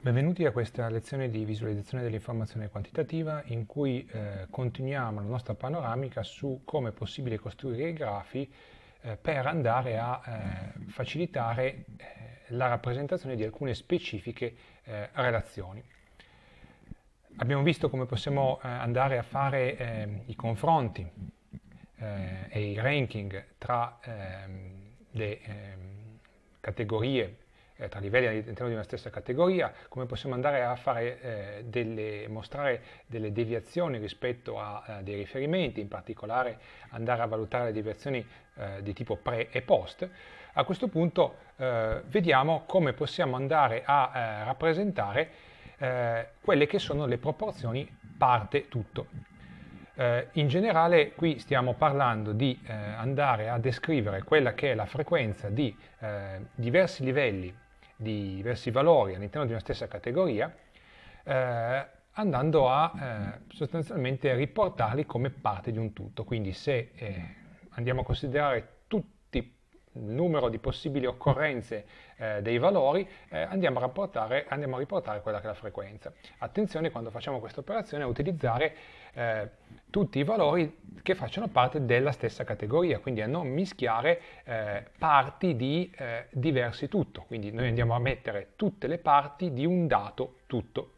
Benvenuti a questa lezione di visualizzazione dell'informazione quantitativa in cui eh, continuiamo la nostra panoramica su come è possibile costruire i grafi eh, per andare a eh, facilitare eh, la rappresentazione di alcune specifiche eh, relazioni. Abbiamo visto come possiamo eh, andare a fare i confronti e i ranking tra ehm, le ehm, categorie eh, tra livelli all'interno di una stessa categoria, come possiamo andare a fare, eh, delle, mostrare delle deviazioni rispetto a, eh, dei riferimenti, in particolare andare a valutare le deviazioni eh, di tipo pre e post. A questo punto vediamo come possiamo andare a rappresentare quelle che sono le proporzioni parte-tutto. Eh, in generale qui stiamo parlando di eh, andare a descrivere quella che è la frequenza di eh, diversi livelli di diversi valori all'interno di una stessa categoria, eh, andando a eh, sostanzialmente riportarli come parte di un tutto. Quindi se eh, andiamo a considerare tutti il numero di possibili occorrenze eh, dei valori, eh, andiamo a, andiamo, a riportare quella che è la frequenza. Attenzione quando facciamo questa operazione a utilizzare eh, tutti i valori che facciano parte della stessa categoria, quindi a non mischiare eh, parti di eh, diversi tutto. Quindi noi andiamo a mettere tutte le parti di un dato tutto.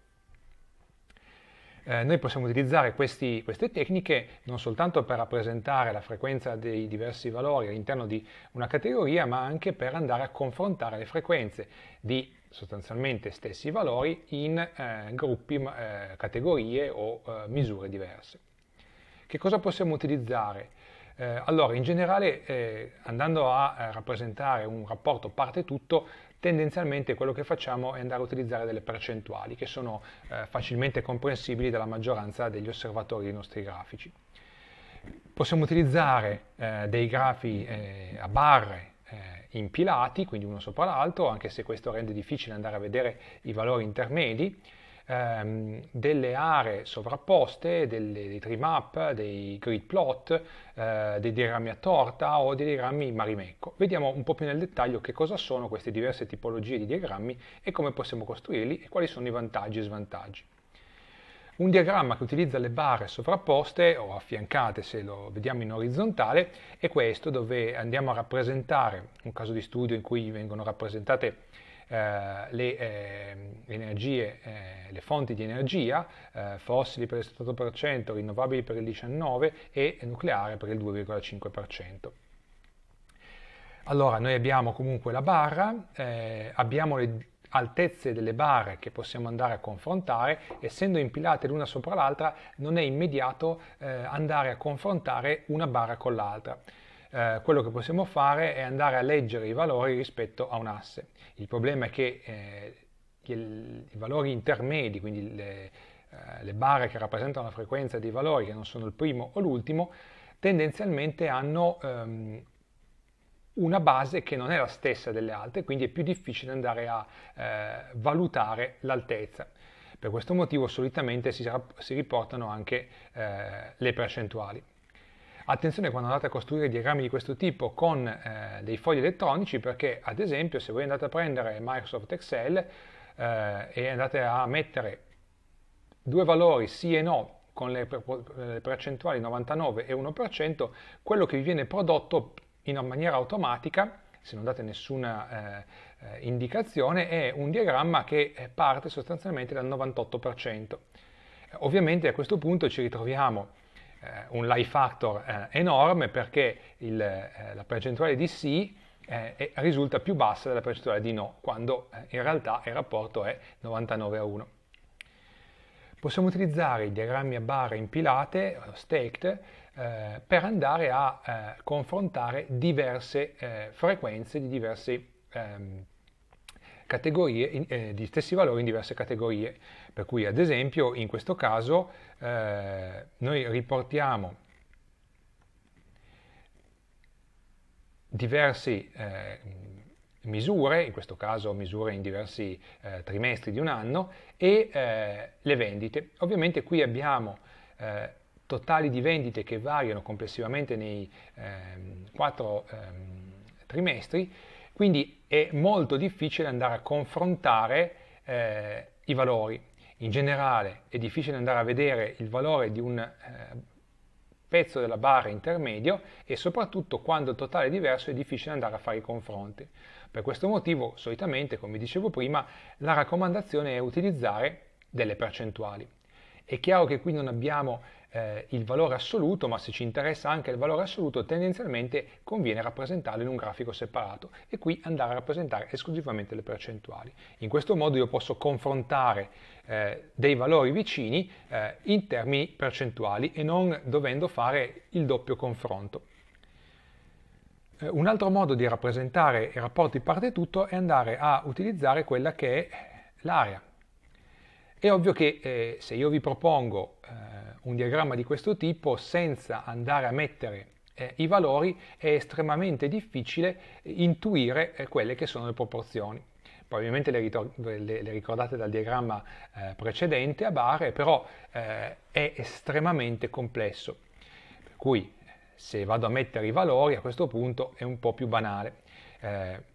Eh, noi possiamo utilizzare questi, queste tecniche non soltanto per rappresentare la frequenza dei diversi valori all'interno di una categoria, ma anche per andare a confrontare le frequenze di sostanzialmente stessi valori in eh, gruppi, eh, categorie o eh, misure diverse. Che cosa possiamo utilizzare? Eh, allora, in generale, eh, andando a eh, rappresentare un rapporto parte-tutto, tendenzialmente quello che facciamo è andare a utilizzare delle percentuali che sono facilmente comprensibili dalla maggioranza degli osservatori dei nostri grafici. Possiamo utilizzare dei grafi a barre eh, impilati, quindi uno sopra l'altro, anche se questo rende difficile andare a vedere i valori intermedi, ehm, delle aree sovrapposte, delle, dei tree map, dei grid plot, eh, dei diagrammi a torta o dei diagrammi marimecco. Vediamo un po' più nel dettaglio che cosa sono queste diverse tipologie di diagrammi e come possiamo costruirli e quali sono i vantaggi e svantaggi un diagramma che utilizza le barre sovrapposte o affiancate se lo vediamo in orizzontale è questo dove andiamo a rappresentare un caso di studio in cui vengono rappresentate eh, le, eh, energie, eh, le fonti di energia, eh, fossili per il 78%, rinnovabili per il 19% e nucleare per il 2,5%. Allora, noi abbiamo comunque la barra, eh, abbiamo le altezze delle barre che possiamo andare a confrontare, essendo impilate l'una sopra l'altra, non è immediato eh, andare a confrontare una barra con l'altra. Eh, quello che possiamo fare è andare a leggere i valori rispetto a un asse. Il problema è che eh, il, i valori intermedi, quindi le, eh, le bare che rappresentano la frequenza dei valori che non sono il primo o l'ultimo, tendenzialmente hanno ehm, una base che non è la stessa delle altre, quindi è più difficile andare a eh, valutare l'altezza. Per questo motivo solitamente si, si riportano anche eh, le percentuali. Attenzione quando andate a costruire diagrammi di questo tipo con eh, dei fogli elettronici perché ad esempio se voi andate a prendere Microsoft Excel eh, e andate a mettere due valori sì e no con le eh, percentuali 99 e 1%, quello che vi viene prodotto in maniera automatica, se non date nessuna eh, eh indicazione, è un diagramma che eh, parte sostanzialmente dal 98%. Ovviamente a questo punto ci ritroviamo eh, un life factor enorme perché il, la percentuale di sì eh, risulta più bassa della percentuale di no, quando eh, in realtà il rapporto è 99 a 1. Possiamo utilizzare i diagrammi a barre impilate, staked, eh, per andare a eh, confrontare diverse eh, frequenze di diverse ehm, categorie, in, eh, di stessi valori in diverse categorie. Per cui ad esempio in questo caso eh, noi riportiamo diverse misure, in questo caso misure in diversi trimestri di un anno, e le vendite. Ovviamente qui abbiamo totali di vendite che variano complessivamente nei ehm, quattro ehm, trimestri, quindi è molto difficile andare a confrontare eh, i valori. In generale è difficile andare a vedere il valore di un eh, pezzo della barra intermedio e soprattutto quando il totale è diverso è difficile andare a fare i confronti. Per questo motivo, solitamente, come dicevo prima, la raccomandazione è utilizzare delle percentuali. È chiaro che qui non abbiamo eh, il valore assoluto, ma se ci interessa anche il valore assoluto, tendenzialmente conviene rappresentarlo in un grafico separato e qui andare a rappresentare esclusivamente le percentuali. In questo modo io posso confrontare eh, dei valori vicini eh, in termini percentuali e non dovendo fare il doppio confronto. Eh, un altro modo di rappresentare i rapporti parte tutto è andare a utilizzare quella che è l'area. È ovvio che eh, se io vi propongo eh, un diagramma di questo tipo senza andare a mettere eh, i valori è estremamente difficile intuire eh, quelle che sono le proporzioni. Probabilmente le, le, le ricordate dal diagramma eh, precedente a barre, però eh, è estremamente complesso. Per cui se vado a mettere i valori a questo punto è un po' più banale. Eh,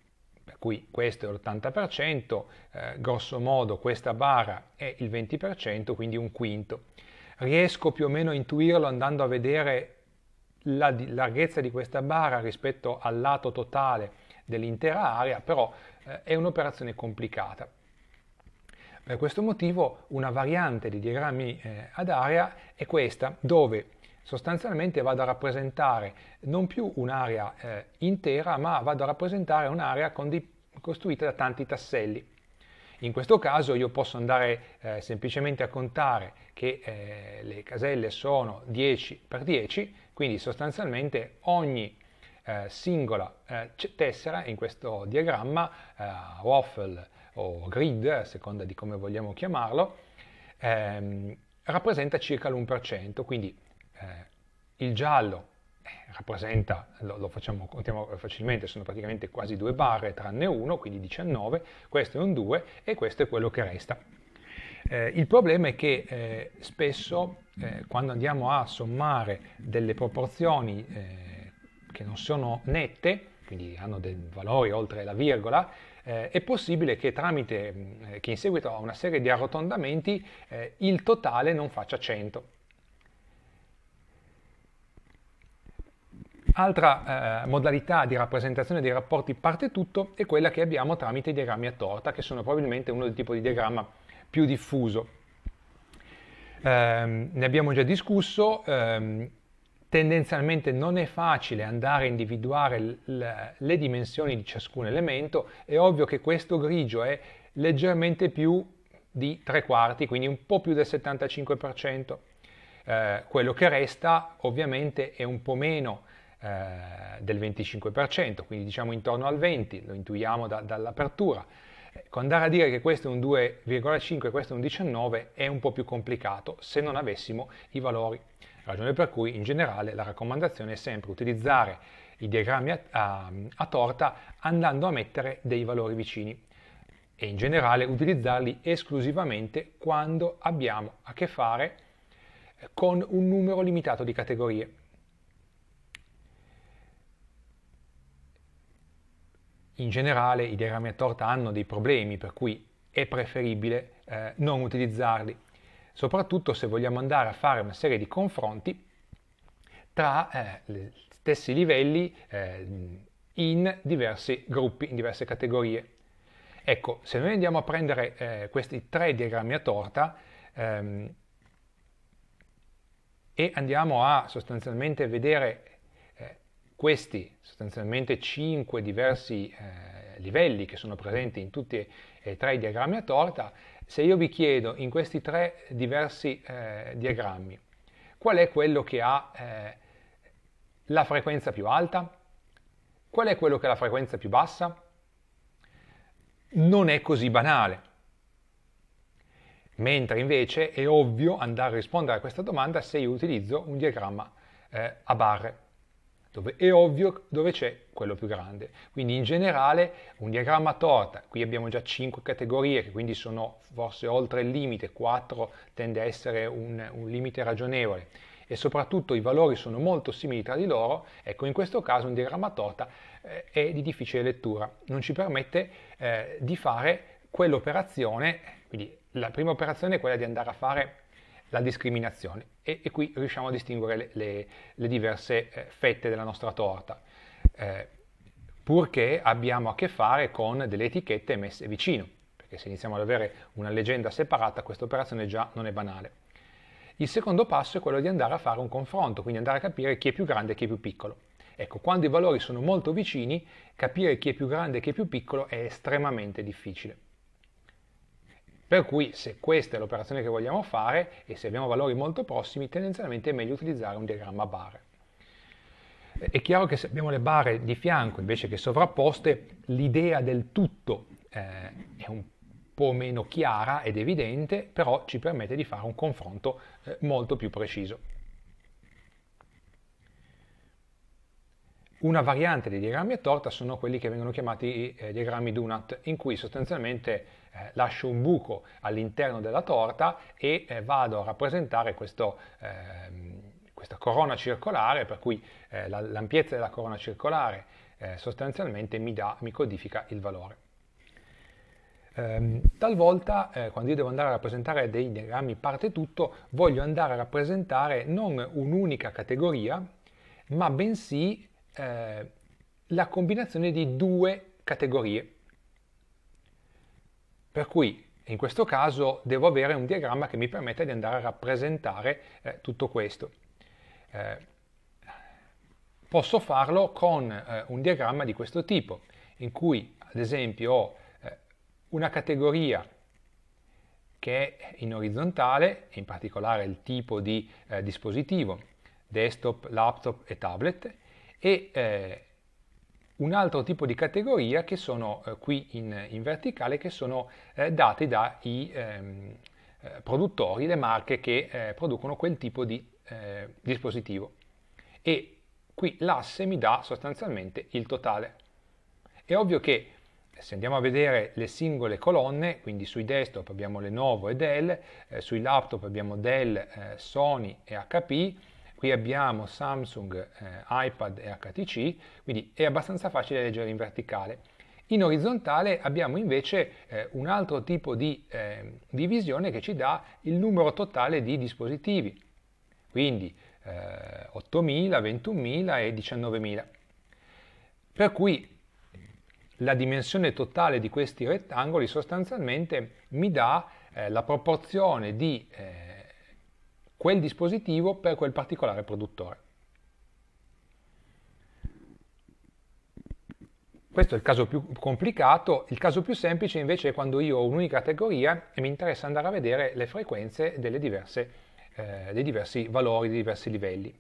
per cui questo è l'80%, eh, grosso modo questa barra è il 20%, quindi un quinto riesco più o meno a intuirlo andando a vedere la larghezza di questa barra rispetto al lato totale dell'intera area, però eh, è un'operazione complicata. Per questo motivo una variante di diagrammi eh, ad area è questa, dove sostanzialmente vado a rappresentare non più un'area eh, intera, ma vado a rappresentare un'area costruita da tanti tasselli. In questo caso io posso andare eh, semplicemente a contare che eh, le caselle sono 10 per 10, quindi sostanzialmente ogni eh, singola eh, tessera in questo diagramma, eh, waffle o grid, a seconda di come vogliamo chiamarlo, ehm, rappresenta circa l'1%, quindi eh, il giallo rappresenta, lo, lo facciamo, contiamo facilmente, sono praticamente quasi due barre tranne uno, quindi 19, questo è un 2 e questo è quello che resta. Eh, il problema è che eh, spesso eh, quando andiamo a sommare delle proporzioni eh, che non sono nette, quindi hanno dei valori oltre la virgola, eh, è possibile che tramite, mm, eh, che in seguito a una serie di arrotondamenti, eh, il totale non faccia 100. Altra eh, modalità di rappresentazione dei rapporti parte-tutto è quella che abbiamo tramite i diagrammi a torta, che sono probabilmente uno dei tipi di diagramma più diffuso. Ehm, ne abbiamo già discusso, ehm, tendenzialmente non è facile andare a individuare le dimensioni di ciascun elemento, è ovvio che questo grigio è leggermente più di tre quarti, quindi un po' più del 75%, eh, quello che resta ovviamente è un po' meno eh, del 25%, quindi diciamo intorno al 20%, lo intuiamo da, dall'apertura. Ecco, andare a dire che questo è un 2,5 e questo è un 19 è un po' più complicato se non avessimo i valori. Ragione per cui in generale la raccomandazione è sempre utilizzare i diagrammi a, a, a torta andando a mettere dei valori vicini e in generale utilizzarli esclusivamente quando abbiamo a che fare con un numero limitato di categorie. in generale i diagrammi a torta hanno dei problemi, per cui è preferibile eh, non utilizzarli, soprattutto se vogliamo andare a fare una serie di confronti tra eh, stessi livelli eh, in diversi gruppi, in diverse categorie. Ecco, se noi andiamo a prendere eh, questi tre diagrammi a torta ehm, e andiamo a sostanzialmente vedere questi sostanzialmente 5 diversi eh, livelli che sono presenti in tutti e eh, tre i diagrammi a torta, se io vi chiedo in questi tre diversi eh, diagrammi qual è quello che ha eh, la frequenza più alta, qual è quello che ha la frequenza più bassa, non è così banale. Mentre invece è ovvio andare a rispondere a questa domanda se io utilizzo un diagramma eh, a barre dove è ovvio dove c'è quello più grande. Quindi in generale un diagramma torta, qui abbiamo già 5 categorie che quindi sono forse oltre il limite, 4 tende a essere un, un limite ragionevole e soprattutto i valori sono molto simili tra di loro, ecco in questo caso un diagramma torta eh, è di difficile lettura, non ci permette eh, di fare quell'operazione, quindi la prima operazione è quella di andare a fare la discriminazione e, e qui riusciamo a distinguere le, le, le diverse eh, fette della nostra torta, eh, purché abbiamo a che fare con delle etichette messe vicino, perché se iniziamo ad avere una leggenda separata questa operazione già non è banale. Il secondo passo è quello di andare a fare un confronto, quindi andare a capire chi è più grande e chi è più piccolo. Ecco, quando i valori sono molto vicini, capire chi è più grande e chi è più piccolo è estremamente difficile. Per cui se questa è l'operazione che vogliamo fare e se abbiamo valori molto prossimi, tendenzialmente è meglio utilizzare un diagramma bar. È chiaro che se abbiamo le barre di fianco invece che sovrapposte, l'idea del tutto eh, è un po' meno chiara ed evidente, però ci permette di fare un confronto eh, molto più preciso. Una variante dei diagrammi a torta sono quelli che vengono chiamati i eh, diagrammi donut, in cui sostanzialmente eh, lascio un buco all'interno della torta e eh, vado a rappresentare questo, ehm, questa corona circolare, per cui eh, la, l'ampiezza della corona circolare eh, sostanzialmente mi, dà, mi codifica il valore. Ehm, talvolta, eh, quando io devo andare a rappresentare dei diagrammi parte tutto, voglio andare a rappresentare non un'unica categoria, ma bensì eh, la combinazione di due categorie. Per cui in questo caso devo avere un diagramma che mi permetta di andare a rappresentare eh, tutto questo. Eh, posso farlo con eh, un diagramma di questo tipo, in cui ad esempio ho eh, una categoria che è in orizzontale, in particolare il tipo di eh, dispositivo, desktop, laptop e tablet, e eh, un altro tipo di categoria che sono eh, qui in, in, verticale che sono eh, date dai ehm, eh, produttori, le marche che eh, producono quel tipo di eh, dispositivo. E qui l'asse mi dà sostanzialmente il totale. È ovvio che se andiamo a vedere le singole colonne, quindi sui desktop abbiamo Lenovo e Dell, eh, sui laptop abbiamo Dell, eh, Sony e HP, Qui abbiamo Samsung, eh, iPad e HTC, quindi è abbastanza facile leggere in verticale. In orizzontale abbiamo invece eh, un altro tipo di eh, divisione che ci dà il numero totale di dispositivi, quindi eh, 8.000, 21.000 e 19.000. Per cui la dimensione totale di questi rettangoli sostanzialmente mi dà eh, la proporzione di eh, quel dispositivo per quel particolare produttore. Questo è il caso più complicato, il caso più semplice invece è quando io ho un'unica categoria e mi interessa andare a vedere le frequenze diverse, eh, dei diversi valori, dei diversi livelli.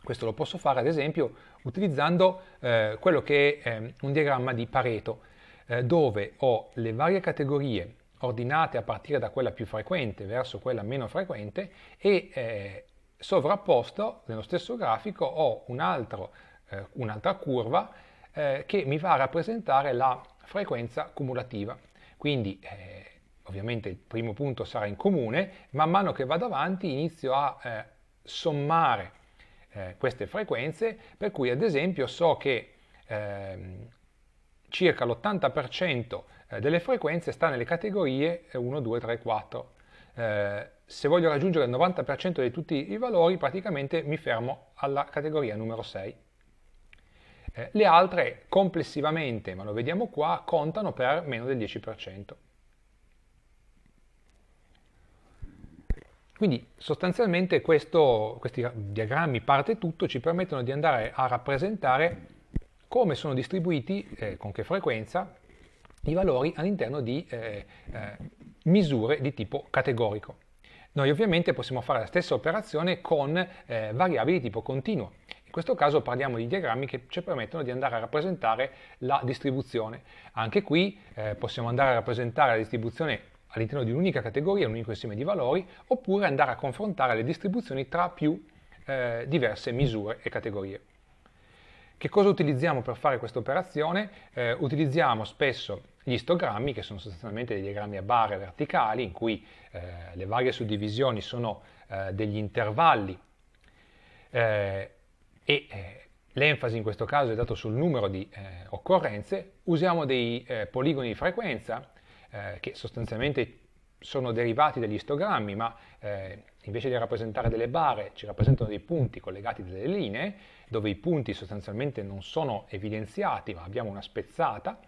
Questo lo posso fare ad esempio utilizzando eh, quello che è eh, un diagramma di Pareto, eh, dove ho le varie categorie ordinate a partire da quella più frequente verso quella meno frequente e eh, sovrapposto nello stesso grafico ho eh, un'altra eh, un curva eh, che mi va a rappresentare la frequenza cumulativa. Quindi eh, ovviamente il primo punto sarà in comune, man mano che vado avanti inizio a eh, sommare queste frequenze, per cui ad esempio so che ehm, circa l'80% eh, delle frequenze sta nelle categorie 1, 2, 3, 4. Eh, se voglio raggiungere il 90% di tutti i valori, praticamente mi fermo alla categoria numero 6. Eh, le altre complessivamente, ma lo vediamo qua, contano per meno del 10%. Quindi sostanzialmente questo, questi diagrammi parte tutto ci permettono di andare a rappresentare come sono distribuiti, eh, con che frequenza, i valori all'interno di eh, eh, misure di tipo categorico. Noi ovviamente possiamo fare la stessa operazione con eh, variabili di tipo continuo. In questo caso parliamo di diagrammi che ci permettono di andare a rappresentare la distribuzione. Anche qui eh, possiamo andare a rappresentare la distribuzione all'interno di un'unica categoria, un unico insieme di valori, oppure andare a confrontare le distribuzioni tra più eh, diverse misure e categorie. Che cosa utilizziamo per fare questa operazione? Eh, utilizziamo spesso gli istogrammi, che sono sostanzialmente dei diagrammi a barre verticali, in cui eh, le varie suddivisioni sono eh, degli intervalli eh, e eh, l'enfasi in questo caso è dato sul numero di eh, occorrenze, usiamo dei eh, poligoni di frequenza che sostanzialmente sono derivati dagli istogrammi, ma eh, invece di rappresentare delle barre, ci rappresentano dei punti collegati a delle linee, dove i punti sostanzialmente non sono evidenziati, ma abbiamo una spezzata,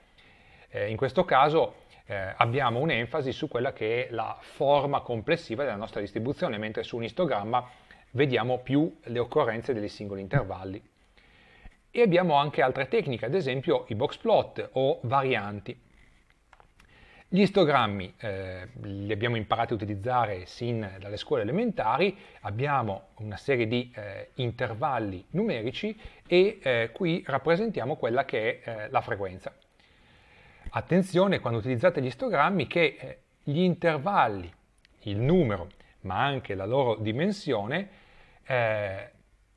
eh, in questo caso eh, abbiamo un'enfasi su quella che è la forma complessiva della nostra distribuzione, mentre su un istogramma vediamo più le occorrenze dei singoli intervalli. E abbiamo anche altre tecniche, ad esempio i box plot o varianti. Gli istogrammi eh, li abbiamo imparati a utilizzare sin dalle scuole elementari, abbiamo una serie di eh, intervalli numerici e eh, qui rappresentiamo quella che è eh, la frequenza attenzione quando utilizzate gli istogrammi che eh, gli intervalli, il numero, ma anche la loro dimensione, eh,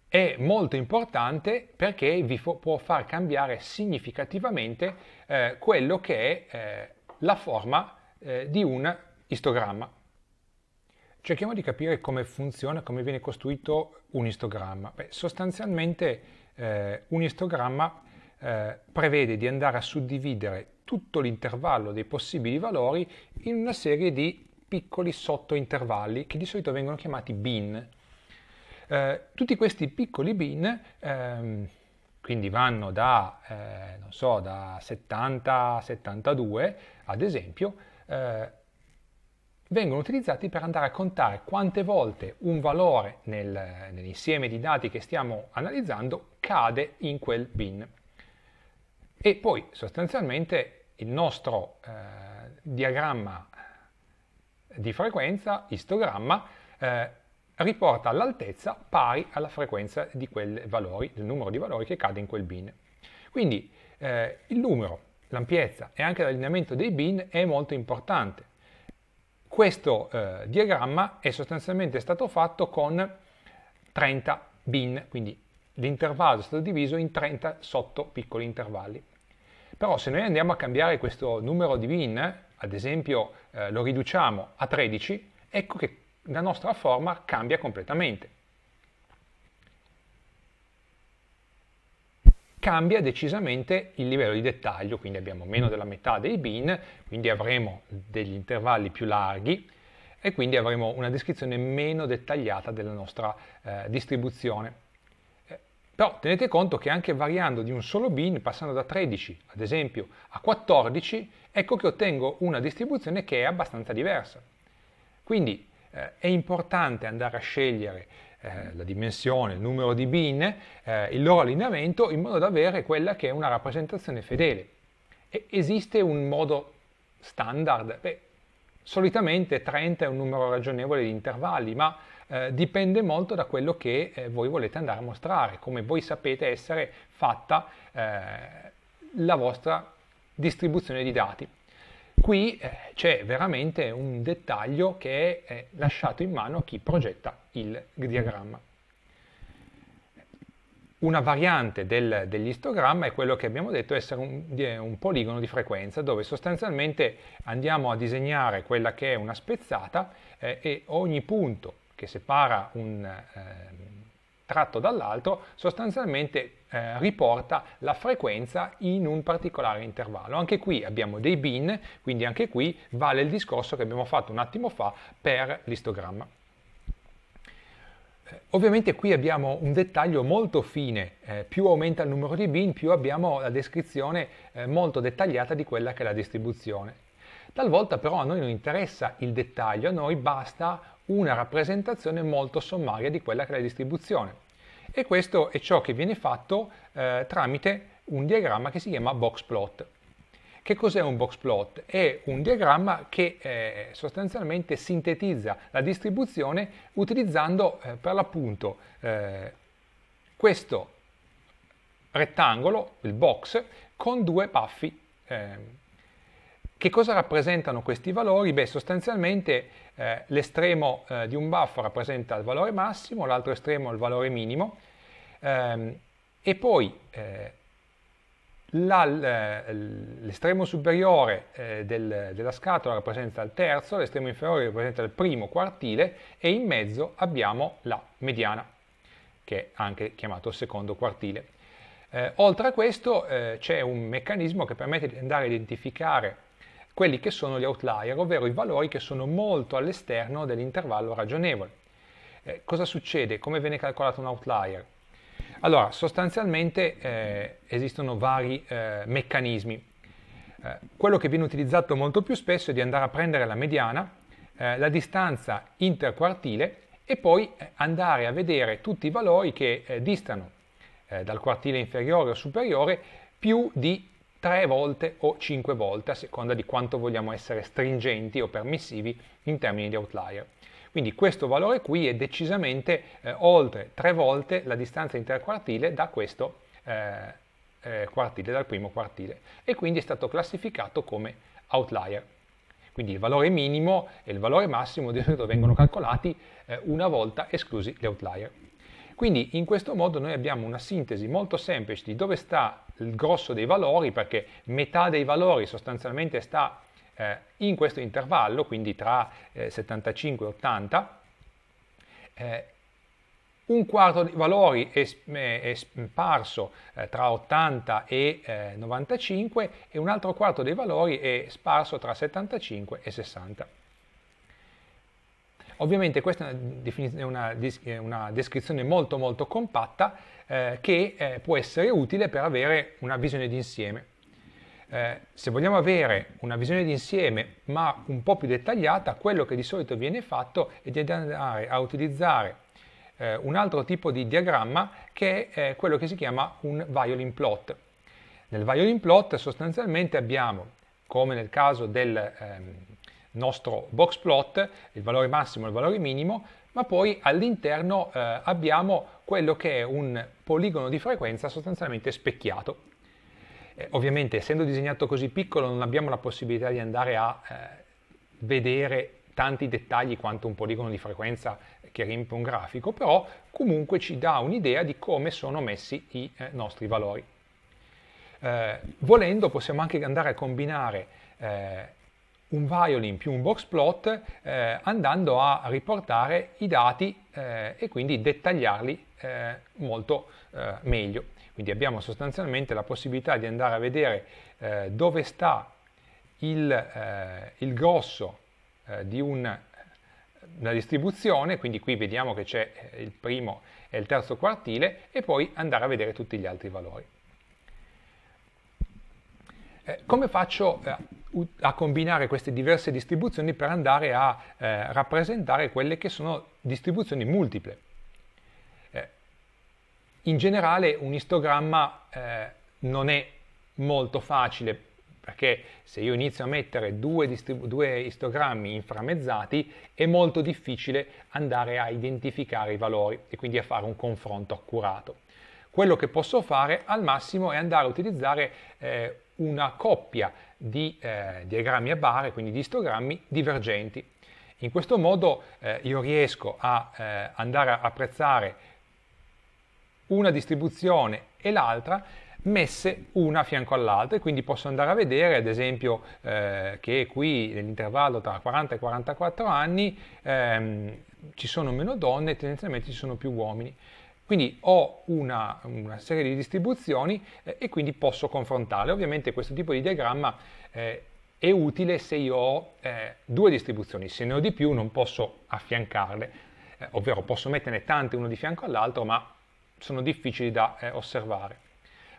è molto importante perché vi può far cambiare significativamente eh, quello che è eh, la forma eh, di un istogramma. Cerchiamo di capire come funziona, come viene costruito un istogramma. Beh, sostanzialmente un istogramma eh, prevede di andare a suddividere tutto l'intervallo dei possibili valori in una serie di piccoli sottointervalli che di solito vengono chiamati bin. Eh, tutti questi piccoli bin ehm, quindi vanno da, eh, so, da 70 a 72, ad esempio, eh, vengono utilizzati per andare a contare quante volte un valore nel, nell'insieme di dati che stiamo analizzando cade in quel bin. E poi sostanzialmente il nostro eh, diagramma eh, di frequenza, istogramma, eh, riporta l'altezza pari alla frequenza di quel valori, del numero di valori che cade in quel bin. Quindi eh, il numero, l'ampiezza e anche l'allineamento dei bin è molto importante. Questo eh, diagramma è sostanzialmente stato fatto con 30 bin, quindi l'intervallo è stato diviso in 30 sotto piccoli intervalli. Però se noi andiamo a cambiare questo numero di win, ad esempio eh, lo riduciamo a 13, ecco che la nostra forma cambia completamente. Cambia decisamente il livello di dettaglio, quindi abbiamo meno della metà dei bin, quindi avremo degli intervalli più larghi e quindi avremo una descrizione meno dettagliata della nostra eh, distribuzione. Però tenete conto che anche variando di un solo bin, passando da 13 ad esempio a 14, ecco che ottengo una distribuzione che è abbastanza diversa. Quindi eh, è importante andare a scegliere eh, la dimensione, il numero di bin, eh, il loro allineamento in modo da avere quella che è una rappresentazione fedele. E esiste un modo standard? Beh, solitamente 30 è un numero ragionevole di intervalli, ma eh, dipende molto da quello che eh, voi volete andare a mostrare, come voi sapete essere fatta eh, la vostra distribuzione di dati. Qui eh, c'è veramente un dettaglio che è eh, lasciato in mano a chi progetta il diagramma. Una variante del, dell'istogramma è quello che abbiamo detto essere un, un, poligono di frequenza dove sostanzialmente andiamo a disegnare quella che è una spezzata eh, e ogni punto che separa un eh, tratto dall'altro, sostanzialmente eh, riporta la frequenza in un particolare intervallo. Anche qui abbiamo dei bin, quindi anche qui vale il discorso che abbiamo fatto un attimo fa per l'istogramma. Eh, ovviamente qui abbiamo un dettaglio molto fine, eh, più aumenta il numero di bin, più abbiamo la descrizione eh, molto dettagliata di quella che è la distribuzione. Talvolta però a noi non interessa il dettaglio, a noi basta una rappresentazione molto sommaria di quella che è la distribuzione. E questo è ciò che viene fatto eh, tramite un diagramma che si chiama box plot. Che cos'è un box plot? È un diagramma che eh, sostanzialmente sintetizza la distribuzione utilizzando eh, per l'appunto eh, questo rettangolo, il box, con due baffi ehm, che cosa rappresentano questi valori? Beh, sostanzialmente eh, l'estremo eh, di un buffo rappresenta il valore massimo, l'altro estremo il valore minimo ehm, e poi eh, eh l'estremo superiore eh, del, della scatola rappresenta il terzo, l'estremo inferiore rappresenta il primo quartile e in mezzo abbiamo la mediana, che è anche chiamato secondo quartile. Eh, oltre a questo eh, c'è un meccanismo che permette di andare a identificare quelli che sono gli outlier, ovvero i valori che sono molto all'esterno dell'intervallo ragionevole. Eh, cosa succede? Come viene calcolato un outlier? Allora, sostanzialmente eh, esistono vari eh, meccanismi. Eh, quello che viene utilizzato molto più spesso è di andare a prendere la mediana, eh, la distanza interquartile e poi eh, andare a vedere tutti i valori che distano dal quartile inferiore o superiore più di tre volte o cinque volte a seconda di quanto vogliamo essere stringenti o permissivi in termini di outlier. Quindi questo valore qui è decisamente eh, oltre tre volte la distanza interquartile da questo eh, eh, quartile, dal primo quartile e quindi è stato classificato come outlier. Quindi il valore minimo e il valore massimo di solito vengono calcolati eh, una volta esclusi gli outlier. Quindi in questo modo noi abbiamo una sintesi molto semplice di dove sta il grosso dei valori perché metà dei valori sostanzialmente sta eh, in questo intervallo, quindi tra eh, 75 e 80. Eh, un quarto dei valori è, è eh, sparso eh, tra 80 e 95 eh, e un altro quarto dei valori è sparso tra 75 e 60. Ovviamente questa è una, una, una descrizione molto molto compatta, eh, che eh, può essere utile per avere una visione d'insieme. Eh, se vogliamo avere una visione d'insieme ma un po' più dettagliata, quello che di solito viene fatto è di andare a utilizzare eh, un altro tipo di diagramma che è eh, quello che si chiama un violin plot. Nel violin plot sostanzialmente abbiamo, come nel caso del ehm, nostro box plot, il valore massimo e il valore minimo, ma poi all'interno eh, abbiamo quello che è un poligono di frequenza sostanzialmente specchiato. Eh, ovviamente essendo disegnato così piccolo non abbiamo la possibilità di andare a eh, vedere tanti dettagli quanto un poligono di frequenza che riempie un grafico, però comunque ci dà un'idea di come sono messi i eh, nostri valori. Eh, volendo possiamo anche andare a combinare eh, un violin più un box plot eh, andando a riportare i dati eh, e quindi dettagliarli eh, molto eh, meglio. Quindi abbiamo sostanzialmente la possibilità di andare a vedere eh, dove sta il, eh, il grosso di un, una distribuzione, quindi qui vediamo che c'è il primo e il terzo quartile e poi andare a vedere tutti gli altri valori. come faccio a combinare queste diverse distribuzioni per andare a eh, rappresentare quelle che sono distribuzioni multiple. Eh, in generale un istogramma eh, non è molto facile perché se io inizio a mettere due, due istogrammi inframmezzati è molto difficile andare a identificare i valori e quindi a fare un confronto accurato. Quello che posso fare al massimo è andare a utilizzare eh, una coppia di eh, diagrammi a barre, quindi di istogrammi divergenti. In questo modo eh, io riesco a eh, andare a apprezzare una distribuzione e l'altra messe una a fianco all'altra e quindi posso andare a vedere ad esempio eh, che qui nell'intervallo tra 40 e 44 anni ehm, ci sono meno donne e tendenzialmente ci sono più uomini. Quindi ho una, una serie di distribuzioni eh, e quindi posso confrontarle. Ovviamente questo tipo di diagramma eh, è utile se io ho eh, due distribuzioni, se ne ho di più non posso affiancarle, eh, ovvero posso metterne tante uno di fianco all'altro, ma sono difficili da eh, osservare.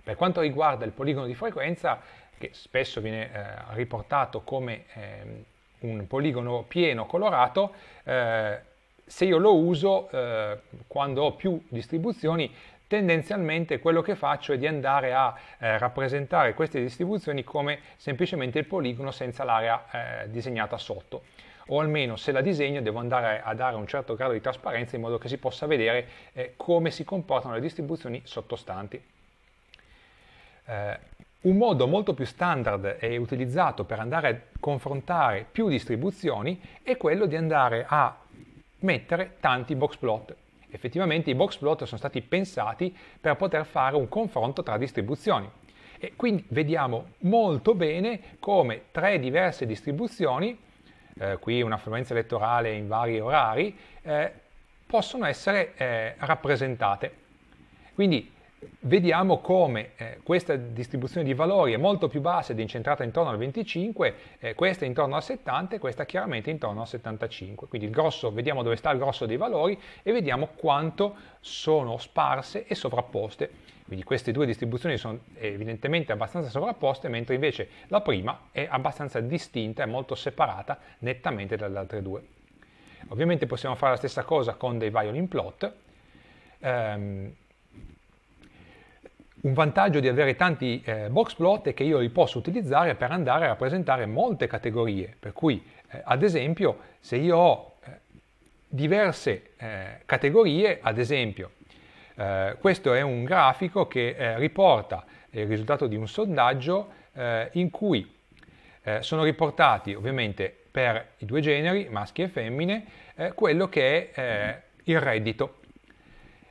Per quanto riguarda il poligono di frequenza, che spesso viene eh, riportato come eh, un poligono pieno colorato, eh, se io lo uso eh, quando ho più distribuzioni, tendenzialmente quello che faccio è di andare a eh, rappresentare queste distribuzioni come semplicemente il poligono senza l'area eh, disegnata sotto o almeno se la disegno devo andare a dare un certo grado di trasparenza in modo che si possa vedere eh, come si comportano le distribuzioni sottostanti. Eh, un modo molto più standard e utilizzato per andare a confrontare più distribuzioni è quello di andare a mettere tanti box plot. Effettivamente i box plot sono stati pensati per poter fare un confronto tra distribuzioni. E quindi vediamo molto bene come tre diverse distribuzioni, eh, qui un'affluenza elettorale in vari orari, eh, possono essere eh, rappresentate. Quindi vediamo come eh, questa distribuzione di valori è molto più bassa ed è incentrata intorno al 25, eh, questa intorno al 70 e questa chiaramente intorno al 75. Quindi grosso, vediamo dove sta il grosso dei valori e vediamo quanto sono sparse e sovrapposte. Quindi queste due distribuzioni sono evidentemente abbastanza sovrapposte, mentre invece la prima è abbastanza distinta, è molto separata nettamente dalle altre due. Ovviamente possiamo fare la stessa cosa con dei violin plot. Um, un vantaggio di avere tanti eh, box plot è che io li posso utilizzare per andare a rappresentare molte categorie, per cui eh, ad esempio se io ho eh, diverse eh, categorie, ad esempio eh, questo è un grafico che eh, riporta il risultato di un sondaggio in cui sono riportati ovviamente per i due generi, maschi e femmine, quello che è il reddito.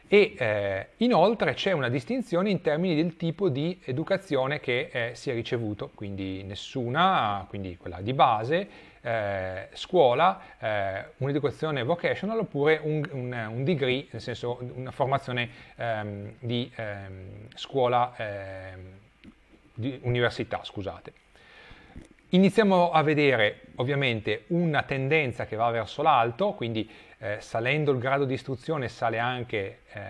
E eh, inoltre c'è una distinzione in termini del tipo di educazione che eh, si è ricevuto, quindi nessuna, quindi quella di base, eh, scuola, eh, un'educazione vocational oppure un, un, un, degree, nel senso una formazione ehm, di ehm, scuola, ehm, di università, scusate. Iniziamo a vedere ovviamente una tendenza che va verso l'alto, quindi eh, salendo il grado di istruzione sale anche eh,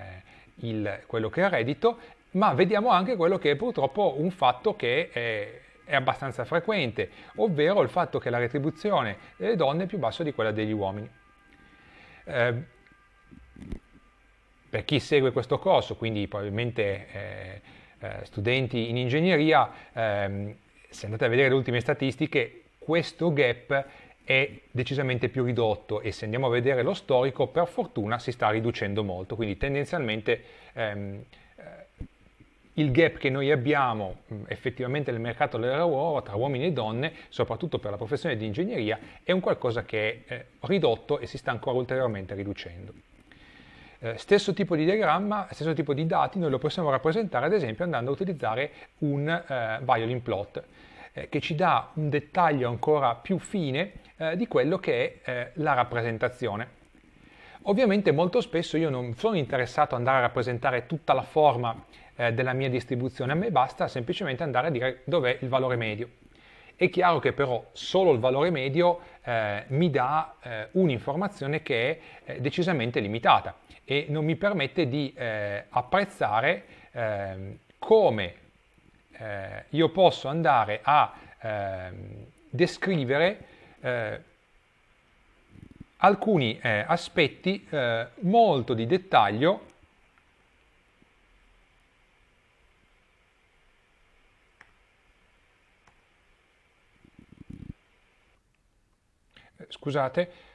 il, quello che è il reddito, ma vediamo anche quello che è purtroppo un fatto che è, è abbastanza frequente, ovvero il fatto che la retribuzione delle donne è più bassa di quella degli uomini. Eh, per chi segue questo corso, quindi probabilmente eh, eh, studenti in ingegneria, ehm, se andate a vedere le ultime statistiche, questo gap è decisamente più ridotto e se andiamo a vedere lo storico, per fortuna si sta riducendo molto, quindi tendenzialmente ehm, eh, il gap che noi abbiamo effettivamente nel mercato del lavoro tra uomini e donne, soprattutto per la professione di ingegneria, è un qualcosa che è eh, ridotto e si sta ancora ulteriormente riducendo. Eh, stesso tipo di diagramma, stesso tipo di dati, noi lo possiamo rappresentare ad esempio andando a utilizzare un eh, violin plot. Eh, che ci dà un dettaglio ancora più fine eh, di quello che è eh, la rappresentazione. Ovviamente molto spesso io non sono interessato ad andare a rappresentare tutta la forma eh, della mia distribuzione, a me basta semplicemente andare a dire dov'è il valore medio. È chiaro che però solo il valore medio eh, mi dà eh, un'informazione che è eh, decisamente limitata e non mi permette di apprezzare ehm, come eh, io posso andare a eh, descrivere eh, alcuni eh, aspetti eh, molto di dettaglio eh, scusate,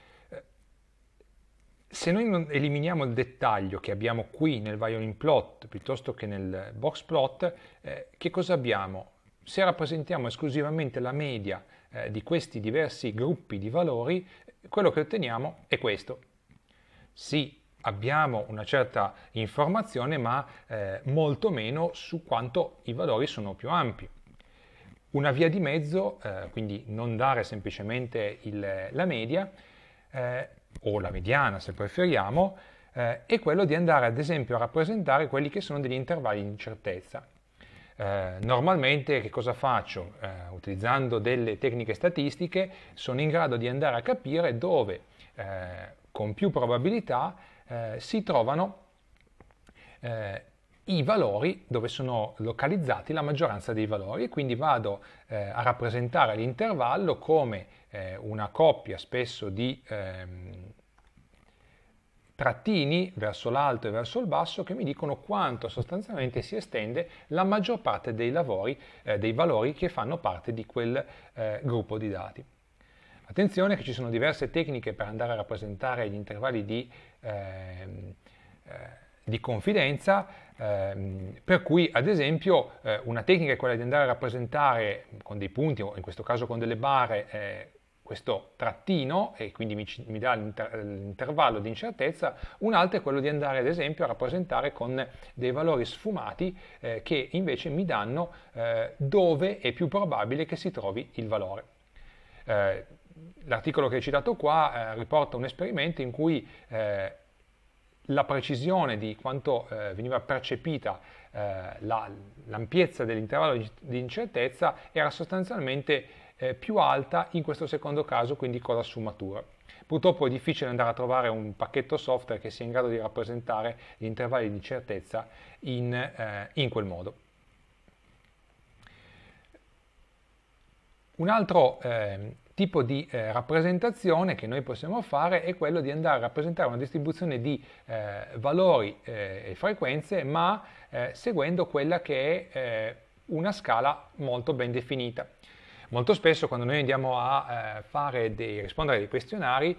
se noi non eliminiamo il dettaglio che abbiamo qui nel violin plot piuttosto che nel box plot, eh, che cosa abbiamo? Se rappresentiamo esclusivamente la media eh, di questi diversi gruppi di valori, quello che otteniamo è questo. Sì, abbiamo una certa informazione, ma eh, molto meno su quanto i valori sono più ampi. Una via di mezzo, eh, quindi non dare semplicemente il, la media, eh, o la mediana se preferiamo, eh, è quello di andare ad esempio a rappresentare quelli che sono degli intervalli di incertezza. Eh, normalmente che cosa faccio? Eh, utilizzando delle tecniche statistiche sono in grado di andare a capire dove eh, con più probabilità eh, si trovano eh, i valori dove sono localizzati la maggioranza dei valori e quindi vado eh, a rappresentare l'intervallo come eh, una coppia spesso di ehm, trattini verso l'alto e verso il basso che mi dicono quanto sostanzialmente si estende la maggior parte dei, lavori, eh, dei valori che fanno parte di quel eh, gruppo di dati. Attenzione che ci sono diverse tecniche per andare a rappresentare gli intervalli di, ehm, eh, di confidenza, Ehm, per cui, ad esempio, eh, una tecnica è quella di andare a rappresentare con dei punti, o in questo caso con delle barre, eh, questo trattino e quindi mi, mi dà l'inter, l'intervallo di incertezza, un'altra è quello di andare ad esempio a rappresentare con dei valori sfumati eh, che invece mi danno eh, dove è più probabile che si trovi il valore. Eh, l'articolo che hai citato qua riporta un esperimento in cui la precisione di quanto eh, veniva percepita eh, l'ampiezza dell'intervallo di, incertezza era sostanzialmente eh, più alta in questo secondo caso, quindi con la sfumatura. Purtroppo è difficile andare a trovare un pacchetto software che sia in grado di rappresentare gli intervalli di incertezza in, eh, in quel modo. Un altro eh, tipo di eh, rappresentazione che noi possiamo fare è quello di andare a rappresentare una distribuzione di eh, valori eh, e frequenze ma eh, seguendo quella che è eh, una scala molto ben definita. Molto spesso quando noi andiamo a eh, dei, rispondere a dei questionari,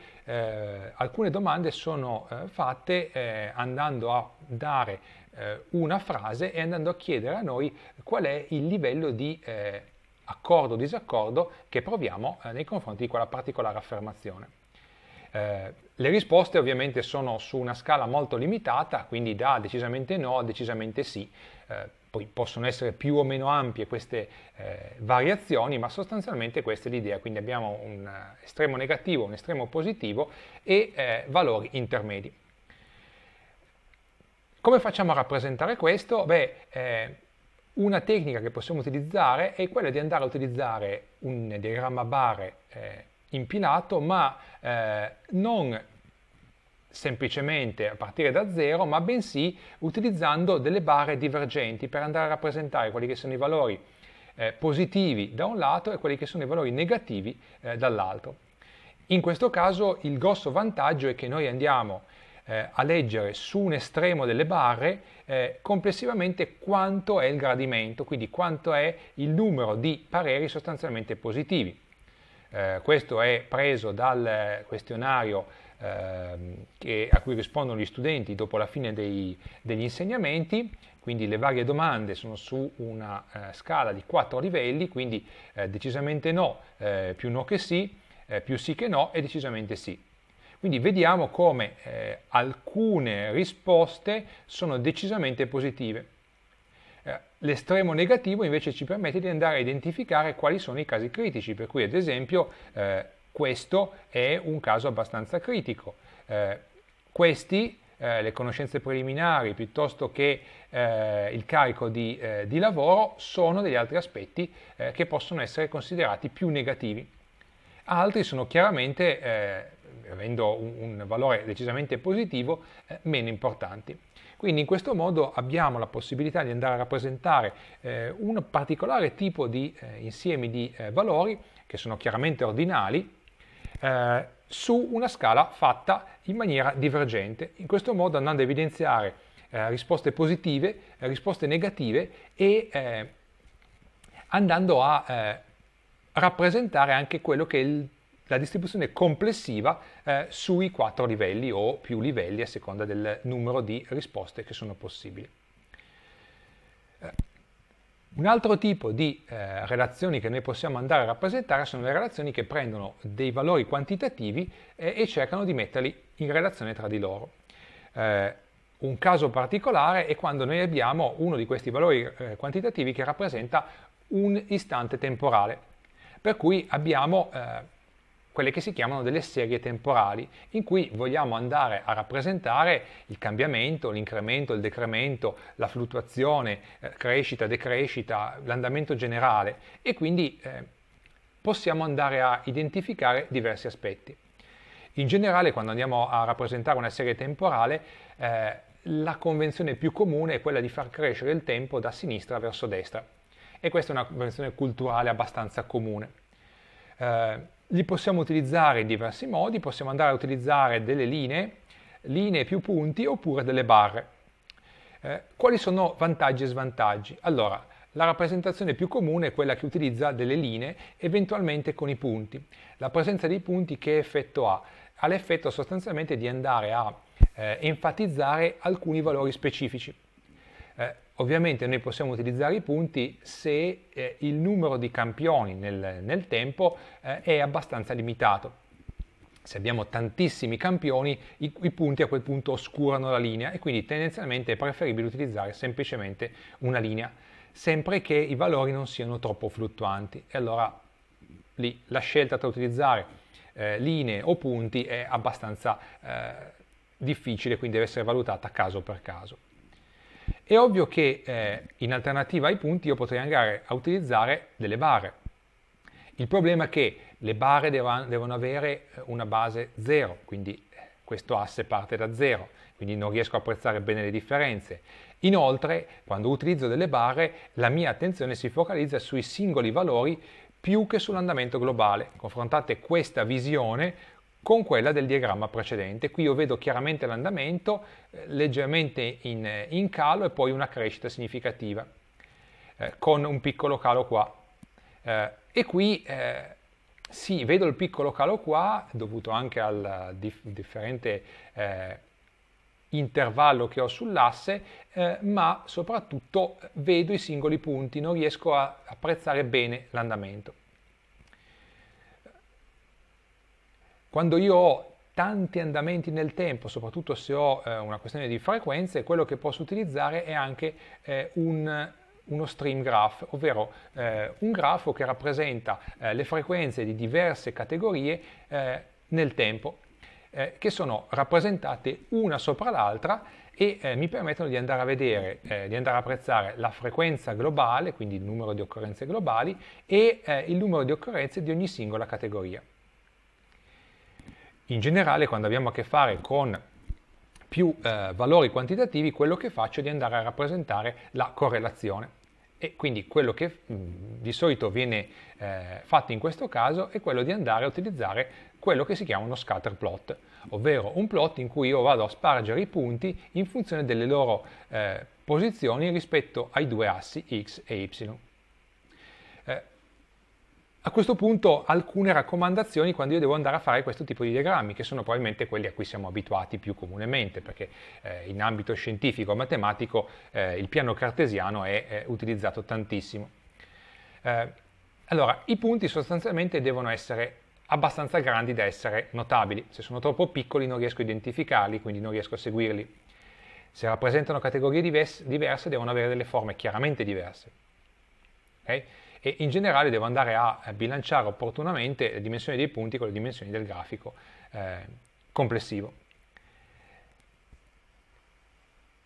alcune domande sono fatte andando a dare una frase e andando a chiedere a noi qual è il livello di accordo o disaccordo che proviamo eh, nei confronti di quella particolare affermazione. Eh, le risposte ovviamente sono su una scala molto limitata, quindi da decisamente no a decisamente sì. Eh, poi possono essere più o meno ampie queste eh, variazioni, ma sostanzialmente questa è l'idea. Quindi abbiamo un eh, estremo negativo, un estremo positivo e eh, valori intermedi. Come facciamo a rappresentare questo? Beh, una tecnica che possiamo utilizzare è quella di andare a utilizzare un diagramma bare eh, impilato, ma eh, non semplicemente a partire da zero, ma bensì utilizzando delle bare divergenti per andare a rappresentare quelli che sono i valori eh, positivi da un lato e quelli che sono i valori negativi eh, dall'altro. In questo caso il grosso vantaggio è che noi andiamo eh, a leggere su un estremo delle barre eh, complessivamente quanto è il gradimento, quindi quanto è il numero di pareri sostanzialmente positivi. Eh, questo è preso dal questionario ehm, che, a cui rispondono gli studenti dopo la fine dei, degli insegnamenti, quindi le varie domande sono su una eh, scala di quattro livelli, quindi eh, decisamente no, eh, più no che sì, più sì che no e decisamente sì. Quindi vediamo come eh, alcune risposte sono decisamente positive. Eh, l'estremo negativo invece ci permette di andare a identificare quali sono i casi critici, per cui ad esempio eh, questo è un caso abbastanza critico. Eh, questi eh, le conoscenze preliminari piuttosto che eh, il carico di, eh, di, lavoro sono degli altri aspetti eh, che possono essere considerati più negativi. Altri sono chiaramente avendo un, un valore decisamente positivo, eh, meno importanti. Quindi in questo modo abbiamo la possibilità di andare a rappresentare eh, un particolare tipo di eh, insiemi di eh, valori, che sono chiaramente ordinali, eh, su una scala fatta in maniera divergente, in questo modo andando a evidenziare eh, risposte positive, risposte negative e andando a rappresentare anche quello che è il la distribuzione complessiva eh, sui quattro livelli o più livelli a seconda del numero di risposte che sono possibili. Eh, un altro tipo di eh, relazioni che noi possiamo andare a rappresentare sono le relazioni che prendono dei valori quantitativi eh, e cercano di metterli in relazione tra di loro. Eh, un caso particolare è quando noi abbiamo uno di questi valori eh, quantitativi che rappresenta un istante temporale, per cui abbiamo eh, quelle che si chiamano delle serie temporali, in cui vogliamo andare a rappresentare il cambiamento, l'incremento, il decremento, la fluttuazione, eh, crescita, decrescita, l'andamento generale e quindi eh, possiamo andare a identificare diversi aspetti. In generale, quando andiamo a rappresentare una serie temporale, eh, la convenzione più comune è quella di far crescere il tempo da sinistra verso destra. E questa è una convenzione culturale abbastanza comune. Eh, li possiamo utilizzare in diversi modi, possiamo andare a utilizzare delle linee, linee più punti oppure delle barre. Eh, quali sono vantaggi e svantaggi? Allora, la rappresentazione più comune è quella che utilizza delle linee, eventualmente con i punti. La presenza dei punti che effetto ha? Ha l'effetto sostanzialmente di andare a eh, enfatizzare alcuni valori specifici. Eh, Ovviamente noi possiamo utilizzare i punti se eh, il numero di campioni nel, nel tempo eh, è abbastanza limitato. Se abbiamo tantissimi campioni, i, i, punti a quel punto oscurano la linea e quindi tendenzialmente è preferibile utilizzare semplicemente una linea, sempre che i valori non siano troppo fluttuanti. E allora lì la scelta tra utilizzare eh, linee o punti è abbastanza eh, difficile, quindi deve essere valutata caso per caso. È ovvio che eh, in alternativa ai punti io potrei andare a utilizzare delle barre. Il problema è che le barre dev devono avere eh, una base 0, quindi eh, questo asse parte da 0, quindi non riesco a apprezzare bene le differenze. Inoltre, quando utilizzo delle barre, la mia attenzione si focalizza sui singoli valori più che sull'andamento globale. Confrontate questa visione con quella del diagramma precedente. Qui io vedo chiaramente l'andamento eh, leggermente in, eh, in, calo e poi una crescita significativa eh, con un piccolo calo qua. Eh, e qui eh, sì, vedo il piccolo calo qua, dovuto anche al dif differente eh, intervallo che ho sull'asse, ma soprattutto vedo i singoli punti, non riesco a apprezzare bene l'andamento. Quando io ho tanti andamenti nel tempo, soprattutto se ho eh, una questione di frequenze, quello che posso utilizzare è anche eh, un, uno stream graph, ovvero eh, un grafo che rappresenta eh, le frequenze di diverse categorie eh, nel tempo, eh, che sono rappresentate una sopra l'altra e eh, mi permettono di andare a vedere, eh, di andare a apprezzare la frequenza globale, quindi il numero di occorrenze globali e eh, il numero di occorrenze di ogni singola categoria in generale quando abbiamo a che fare con più eh, valori quantitativi, quello che faccio è di andare a rappresentare la correlazione. E quindi quello che mm, di solito viene eh, fatto in questo caso è quello di andare a utilizzare quello che si chiama uno scatter plot, ovvero un plot in cui io vado a spargere i punti in funzione delle loro eh, posizioni rispetto ai due assi x e y. A questo punto alcune raccomandazioni quando io devo andare a fare questo tipo di diagrammi, che sono probabilmente quelli a cui siamo abituati più comunemente, perché eh, in ambito scientifico e matematico eh, il piano cartesiano è, è utilizzato tantissimo. Eh, allora, i punti sostanzialmente devono essere abbastanza grandi da essere notabili, se sono troppo piccoli non riesco a identificarli, quindi non riesco a seguirli. Se rappresentano categorie diverse, diverse devono avere delle forme chiaramente diverse. Okay? e in generale devo andare a bilanciare opportunamente le dimensioni dei punti con le dimensioni del grafico eh, complessivo.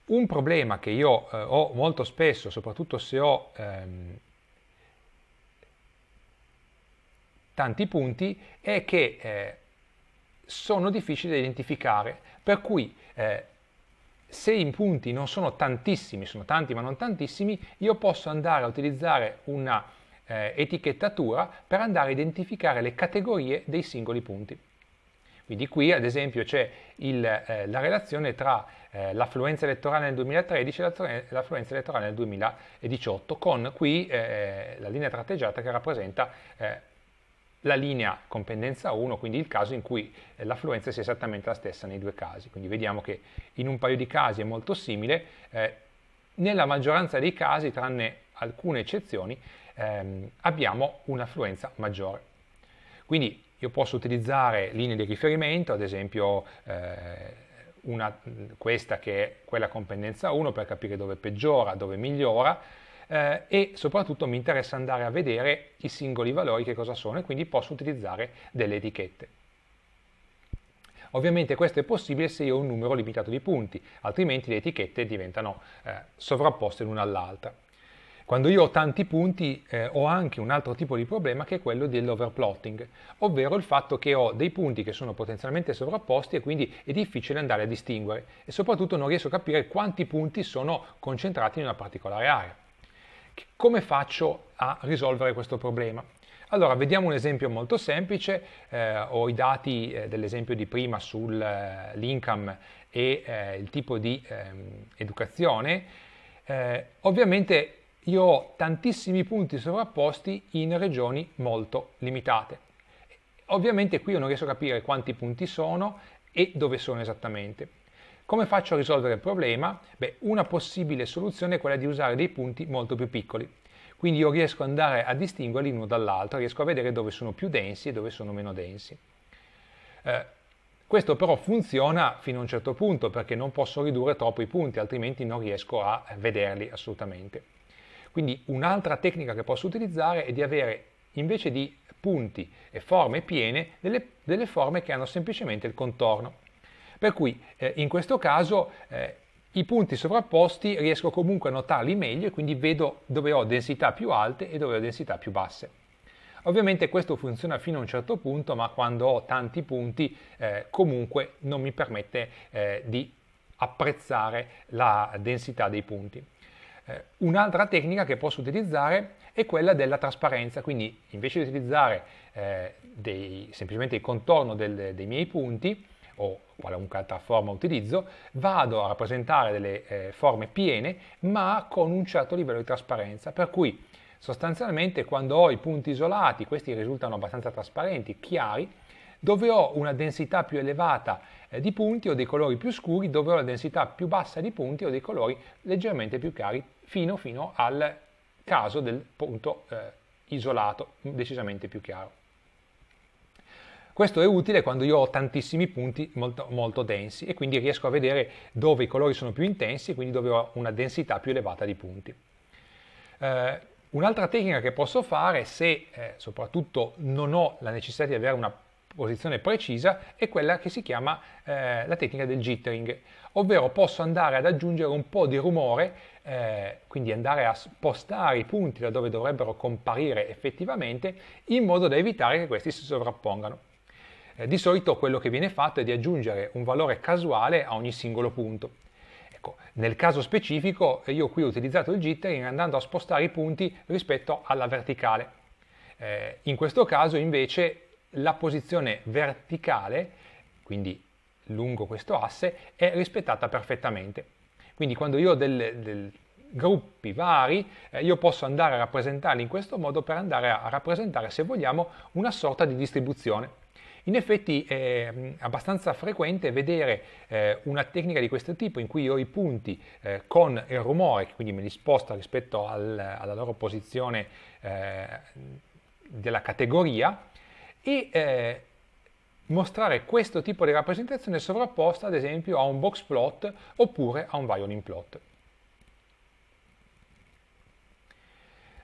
Un problema che io eh, ho molto spesso, soprattutto se ho ehm, tanti punti, è che eh, sono difficili da identificare, per cui eh, se i punti non sono tantissimi, sono tanti ma non tantissimi, io posso andare a utilizzare una eh, etichettatura per andare a identificare le categorie dei singoli punti. Quindi qui ad esempio c'è il, eh, la relazione tra eh, l'affluenza elettorale nel 2013 e l'affluenza elettorale nel 2018 con qui eh, eh, la linea tratteggiata che rappresenta eh, la linea con pendenza 1, quindi il caso in cui eh, l'affluenza sia esattamente la stessa nei due casi. Quindi vediamo che in un paio di casi è molto simile, nella maggioranza dei casi, tranne alcune eccezioni, ehm, abbiamo un'affluenza maggiore. Quindi io posso utilizzare linee di riferimento, ad esempio eh, una, questa che è quella con pendenza 1 per capire dove peggiora, dove migliora eh, e soprattutto mi interessa andare a vedere i singoli valori che cosa sono e quindi posso utilizzare delle etichette. Ovviamente questo è possibile se io ho un numero limitato di punti, altrimenti le etichette diventano eh, sovrapposte l'una all'altra. Quando io ho tanti punti eh, ho anche un altro tipo di problema che è quello dell'overplotting, ovvero il fatto che ho dei punti che sono potenzialmente sovrapposti e quindi è difficile andare a distinguere e soprattutto non riesco a capire quanti punti sono concentrati in una particolare area. Come faccio a risolvere questo problema? Allora, vediamo un esempio molto semplice, eh, ho i dati eh, dell'esempio di prima sull'income eh, e eh, il tipo di ehm, educazione. Eh, ovviamente io ho tantissimi punti sovrapposti in regioni molto limitate. Ovviamente qui io non riesco a capire quanti punti sono e dove sono esattamente. Come faccio a risolvere il problema? Beh, una possibile soluzione è quella di usare dei punti molto più piccoli. Quindi io riesco ad andare a distinguerli l'uno dall'altro, riesco a vedere dove sono più densi e dove sono meno densi. Eh, questo però funziona fino a un certo punto perché non posso ridurre troppo i punti, altrimenti non riesco a vederli assolutamente. Quindi un'altra tecnica che posso utilizzare è di avere invece di punti e forme piene delle, delle forme che hanno semplicemente il contorno. Per cui eh, in questo caso eh, i punti sovrapposti riesco comunque a notarli meglio e quindi vedo dove ho densità più alte e dove ho densità più basse. Ovviamente questo funziona fino a un certo punto, ma quando ho tanti punti eh, comunque non mi permette eh, di apprezzare la densità dei punti. Eh, un'altra tecnica che posso utilizzare è quella della trasparenza, quindi invece di utilizzare eh, dei, semplicemente il contorno del, dei miei punti o qualunque altra forma utilizzo, vado a rappresentare delle eh, forme piene ma con un certo livello di trasparenza, per cui sostanzialmente quando ho i punti isolati, questi risultano abbastanza trasparenti, chiari, dove ho una densità più elevata eh, di punti o dei colori più scuri, dove ho la densità più bassa di punti o dei colori leggermente più cari, fino, fino al caso del punto eh, isolato, decisamente più chiaro. Questo è utile quando io ho tantissimi punti molto, molto, densi e quindi riesco a vedere dove i colori sono più intensi e quindi dove ho una densità più elevata di punti. Eh, un'altra tecnica che posso fare se eh, soprattutto non ho la necessità di avere una posizione precisa è quella che si chiama eh, la tecnica del jittering, ovvero posso andare ad aggiungere un po' di rumore, eh, quindi andare a spostare i punti da dove dovrebbero comparire effettivamente, in modo da evitare che questi si sovrappongano. Eh, di solito quello che viene fatto è di aggiungere un valore casuale a ogni singolo punto. Ecco, nel caso specifico io qui ho utilizzato il jittering andando a spostare i punti rispetto alla verticale. Eh, in questo caso invece la posizione verticale, quindi lungo questo asse, è rispettata perfettamente. Quindi quando io ho dei del gruppi vari, eh, io posso andare a rappresentarli in questo modo per andare a rappresentare, se vogliamo, una sorta di distribuzione. In effetti è mm, abbastanza frequente vedere eh, una tecnica di questo tipo in cui io ho i punti eh, con il rumore, che quindi me li sposta rispetto al, alla loro posizione eh, della categoria, e eh, mostrare questo tipo di rappresentazione sovrapposta ad esempio a un box plot oppure a un violin plot.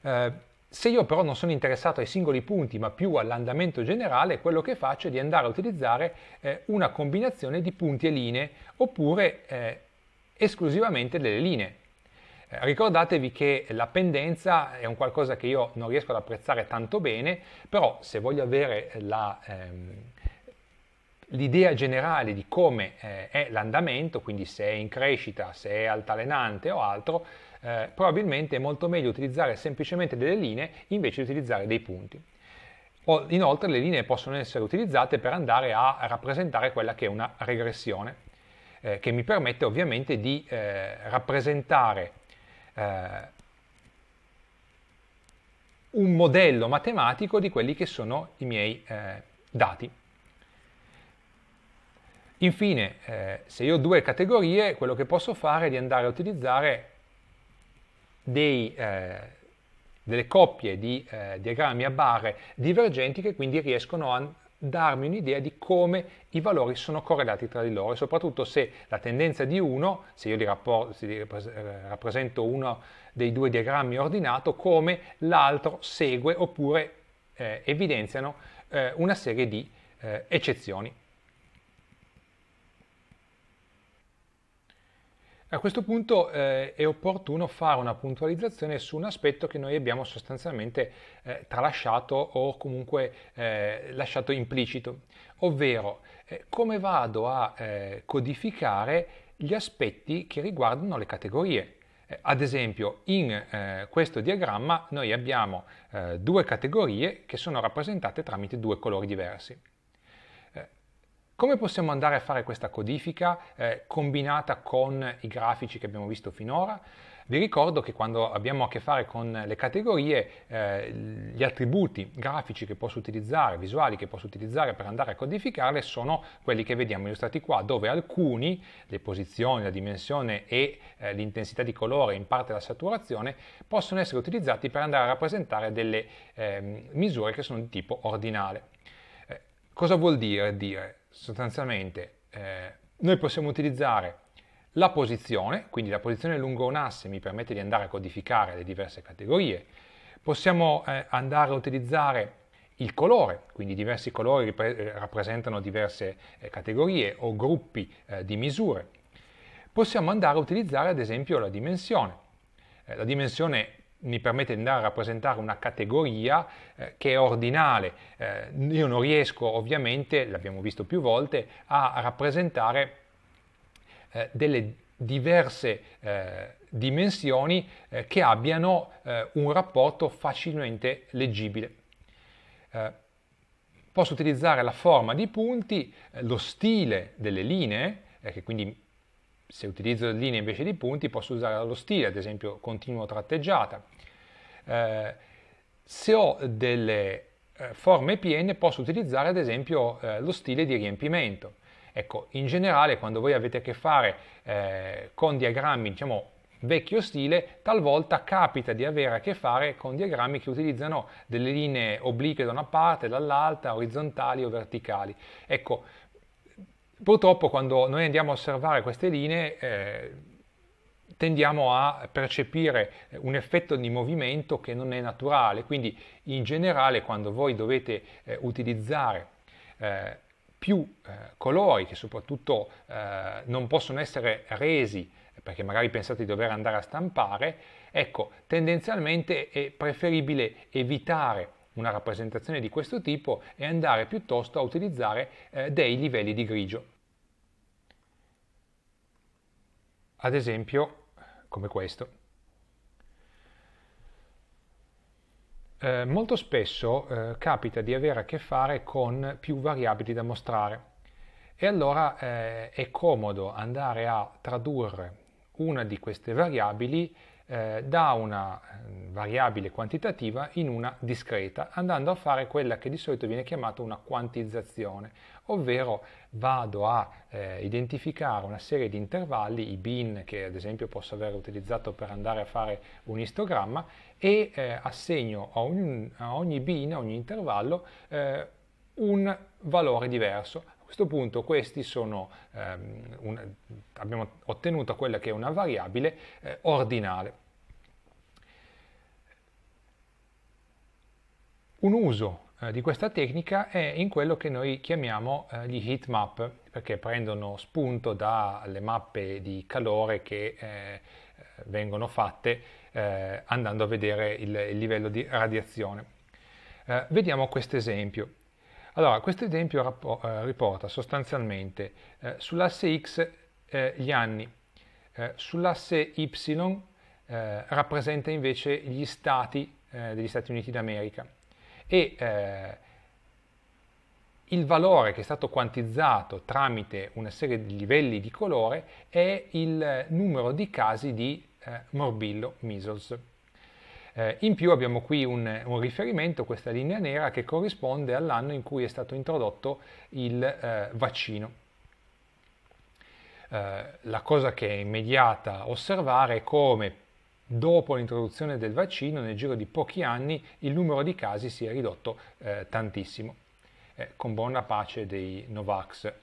Eh, se io però non sono interessato ai singoli punti ma più all'andamento generale, quello che faccio è di andare a utilizzare eh, una combinazione di punti e linee oppure eh, esclusivamente delle linee. Ricordatevi che la pendenza è un qualcosa che io non riesco ad apprezzare tanto bene, però se voglio avere la, ehm, l'idea generale di come eh, è l'andamento, quindi se è in crescita, se è altalenante o altro, eh, probabilmente è molto meglio utilizzare semplicemente delle linee invece di utilizzare dei punti. O, inoltre le linee possono essere utilizzate per andare a rappresentare quella che è una regressione, eh, che mi permette ovviamente di eh, rappresentare eh, un modello matematico di quelli che sono i miei eh, dati. Infine, eh, se io ho due categorie, quello che posso fare è di andare a utilizzare dei, eh, delle coppie di eh, diagrammi a barre divergenti che quindi riescono a darmi un'idea di come i valori sono correlati tra di loro e soprattutto se la tendenza di uno, se io li, eh, rappresento uno dei due diagrammi ordinato, come l'altro segue oppure eh, evidenziano eh, una serie di eh, eccezioni. A questo punto eh, è opportuno fare una puntualizzazione su un aspetto che noi abbiamo sostanzialmente eh, tralasciato o comunque eh, lasciato implicito, ovvero eh, come vado a eh, codificare gli aspetti che riguardano le categorie. Eh, ad esempio, in questo diagramma noi abbiamo due categorie che sono rappresentate tramite due colori diversi. Come possiamo andare a fare questa codifica eh, combinata con i grafici che abbiamo visto finora? Vi ricordo che quando abbiamo a che fare con le categorie, eh, gli attributi grafici che posso utilizzare, visuali che posso utilizzare per andare a codificarle sono quelli che vediamo illustrati qua, dove alcuni, le posizioni, la dimensione e eh, l'intensità di colore, in parte la saturazione, possono essere utilizzati per andare a rappresentare delle eh, misure che sono di tipo ordinale. Eh, cosa vuol dire dire? sostanzialmente eh, noi possiamo utilizzare la posizione, quindi la posizione lungo un asse mi permette di andare a codificare le diverse categorie, possiamo eh, andare a utilizzare il colore, quindi diversi colori eh, rappresentano diverse eh, categorie o gruppi eh, di misure. Possiamo andare a utilizzare ad esempio la dimensione. Eh, la dimensione mi permette di andare a rappresentare una categoria eh, che è ordinale. Eh, io non riesco ovviamente, l'abbiamo visto più volte, a rappresentare eh, delle diverse eh, dimensioni eh, che abbiano eh, un rapporto facilmente leggibile. posso utilizzare la forma di punti, lo stile delle linee, che quindi se utilizzo linee invece di punti posso usare lo stile, ad esempio continuo tratteggiata. Eh, se ho delle eh, forme piene posso utilizzare ad esempio eh, lo stile di riempimento. Ecco, in generale quando voi avete a che fare eh, con diagrammi, diciamo, vecchio stile, talvolta capita di avere a che fare con diagrammi che utilizzano delle linee oblique da una parte, dall'altra, orizzontali o verticali. Ecco, Purtroppo quando noi andiamo a osservare queste linee eh, tendiamo a percepire eh, un effetto di movimento che non è naturale, quindi in generale quando voi dovete eh, utilizzare eh, più eh, colori che soprattutto eh, non possono essere resi perché magari pensate di dover andare a stampare, ecco, tendenzialmente è preferibile evitare una rappresentazione di questo tipo e andare piuttosto a utilizzare eh, dei livelli di grigio. ad esempio come questo. Eh, molto spesso eh, capita di avere a che fare con più variabili da mostrare e allora eh, è comodo andare a tradurre una di queste variabili eh, da una eh, variabile quantitativa in una discreta, andando a fare quella che di solito viene chiamata una quantizzazione, ovvero vado a eh, identificare una serie di intervalli, i bin che ad esempio posso aver utilizzato per andare a fare un istogramma, e eh, assegno a ogni, a ogni bin, a ogni intervallo, eh, un valore diverso questo punto questi sono, ehm, un, abbiamo ottenuto quella che è una variabile eh, ordinale. Un uso eh, di questa tecnica è in quello che noi chiamiamo eh, gli heat map, perché prendono spunto dalle mappe di calore che eh, vengono fatte eh, andando a vedere il, il livello di radiazione. Eh, vediamo questo esempio. Allora, questo esempio eh, riporta sostanzialmente eh, sull'asse X eh, gli anni, eh, sull'asse Y eh, rappresenta invece gli stati eh, degli Stati Uniti d'America e il valore che è stato quantizzato tramite una serie di livelli di colore è il numero di casi di morbillo, measles. Eh, in più abbiamo qui un, un, riferimento, questa linea nera, che corrisponde all'anno in cui è stato introdotto il eh, vaccino. Eh, la cosa che è immediata osservare è come dopo l'introduzione del vaccino, nel giro di pochi anni, il numero di casi si è ridotto eh, tantissimo, eh, con buona pace dei Novax.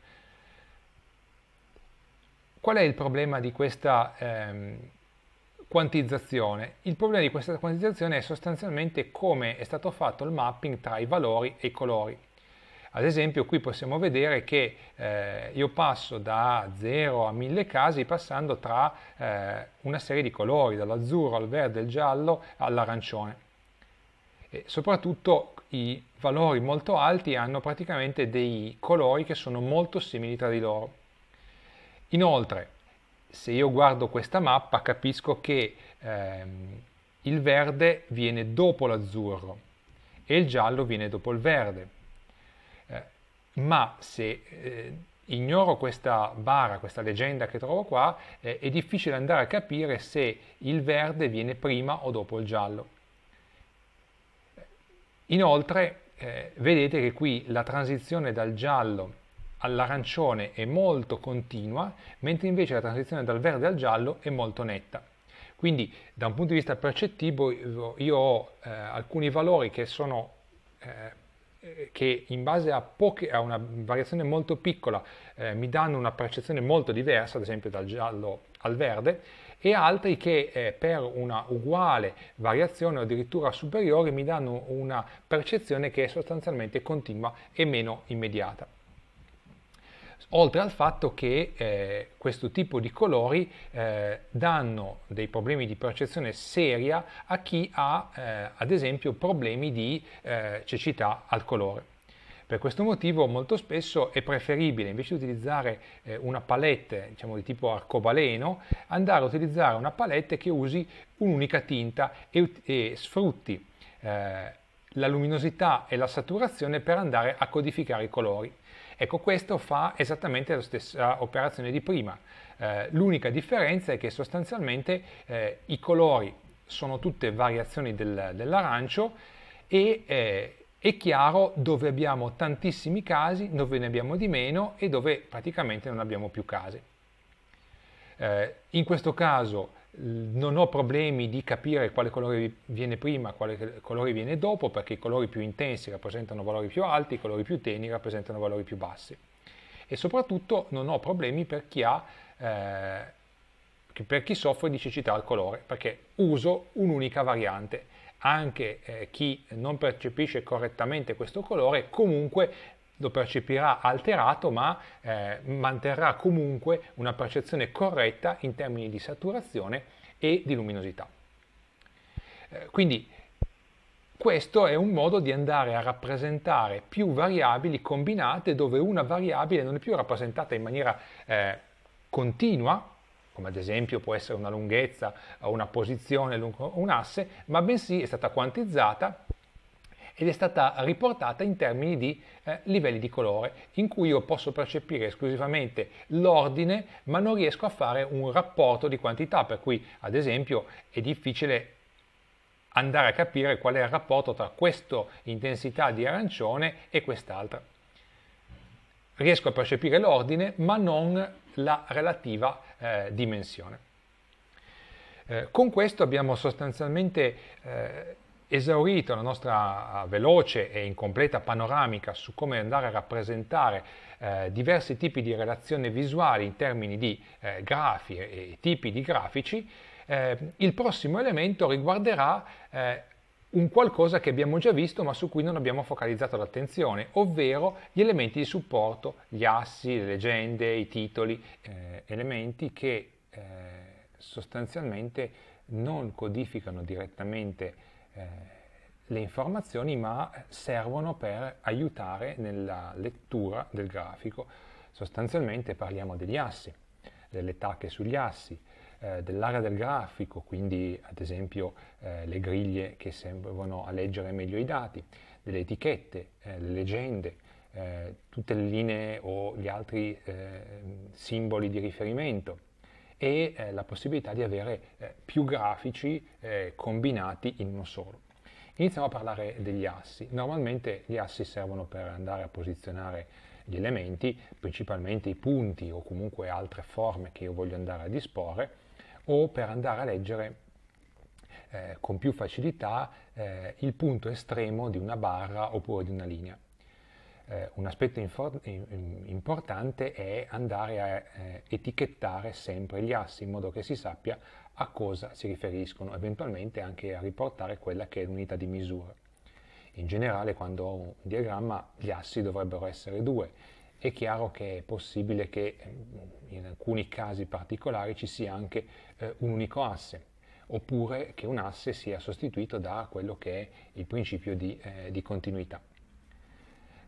Qual è il problema di questa ehm, quantizzazione. Il problema di questa quantizzazione è sostanzialmente come è stato fatto il mapping tra i valori e i colori. Ad esempio qui possiamo vedere che eh, io passo da 0 a 1000 casi passando tra eh, una serie di colori, dall'azzurro al verde, al giallo, all'arancione. E soprattutto i valori molto alti hanno praticamente dei colori che sono molto simili tra di loro. Inoltre, se io guardo questa mappa capisco che ehm, il verde viene dopo l'azzurro e il giallo viene dopo il verde. Eh, ma se eh, ignoro questa barra, questa leggenda che trovo qua, eh, è difficile andare a capire se il verde viene prima o dopo il giallo. Inoltre, eh, vedete che qui la transizione dal giallo all'arancione è molto continua, mentre invece la transizione dal verde al giallo è molto netta. Quindi da un punto di vista percettivo io ho eh, alcuni valori che sono eh, che in base a, poche, a, una variazione molto piccola eh, mi danno una percezione molto diversa, ad esempio dal giallo al verde, e altri che eh, per una uguale variazione o addirittura superiore mi danno una percezione che è sostanzialmente continua e meno immediata oltre al fatto che eh, questo tipo di colori eh, danno dei problemi di percezione seria a chi ha eh, ad esempio problemi di eh, cecità al colore. Per questo motivo molto spesso è preferibile, invece di utilizzare eh, una palette diciamo, di tipo arcobaleno, andare a utilizzare una palette che usi un'unica tinta e, e sfrutti eh, la luminosità e la saturazione per andare a codificare i colori. Ecco, questo fa esattamente la stessa operazione di prima. Eh, l'unica differenza è che sostanzialmente eh, i colori sono tutte variazioni del, dell'arancio e eh, è chiaro dove abbiamo tantissimi casi, dove ne abbiamo di meno e dove praticamente non abbiamo più casi. Eh, in questo caso non ho problemi di capire quale colore viene prima, quale colore viene dopo, perché i colori più intensi rappresentano valori più alti, i colori più tenui rappresentano valori più bassi. E soprattutto non ho problemi per chi, ha, eh, per chi soffre di cecità al colore, perché uso un'unica variante. Anche eh, chi non percepisce correttamente questo colore comunque lo percepirà alterato ma eh, manterrà comunque una percezione corretta in termini di saturazione e di luminosità. Eh, quindi questo è un modo di andare a rappresentare più variabili combinate dove una variabile non è più rappresentata in maniera eh, continua, come ad esempio può essere una lunghezza o una posizione lungo un asse, ma bensì è stata quantizzata ed è stata riportata in termini di eh, livelli di colore, in cui io posso percepire esclusivamente l'ordine, ma non riesco a fare un rapporto di quantità, per cui ad esempio è difficile andare a capire qual è il rapporto tra questa intensità di arancione e quest'altra. Riesco a percepire l'ordine, ma non la relativa eh, dimensione. Eh, con questo abbiamo sostanzialmente eh, esaurito la nostra eh, veloce e incompleta panoramica su come andare a rappresentare eh, diversi tipi di relazioni visuali in termini di eh, grafi e tipi di grafici, eh, il prossimo elemento riguarderà eh, un qualcosa che abbiamo già visto ma su cui non abbiamo focalizzato l'attenzione, ovvero gli elementi di supporto, gli assi, le leggende, i titoli, eh, elementi che eh, sostanzialmente non codificano direttamente le informazioni ma servono per aiutare nella lettura del grafico. Sostanzialmente parliamo degli assi, delle tacche sugli assi, eh, dell'area del grafico, quindi ad esempio eh, le griglie che servono a leggere meglio i dati, delle etichette, eh, le leggende, eh, tutte le linee o gli altri eh, simboli di riferimento e eh, la possibilità di avere eh, più grafici eh, combinati in uno solo. Iniziamo a parlare degli assi. Normalmente gli assi servono per andare a posizionare gli elementi, principalmente i punti o comunque altre forme che io voglio andare a disporre o per andare a leggere eh, con più facilità eh, il punto estremo di una barra oppure di una linea eh, un aspetto importante è andare a eh, etichettare sempre gli assi in modo che si sappia a cosa si riferiscono, eventualmente anche a riportare quella che è l'unità di misura. In generale quando ho un diagramma gli assi dovrebbero essere due, è chiaro che è possibile che eh, in alcuni casi particolari ci sia anche eh, un unico asse, oppure che un asse sia sostituito da quello che è il principio di, eh, di continuità.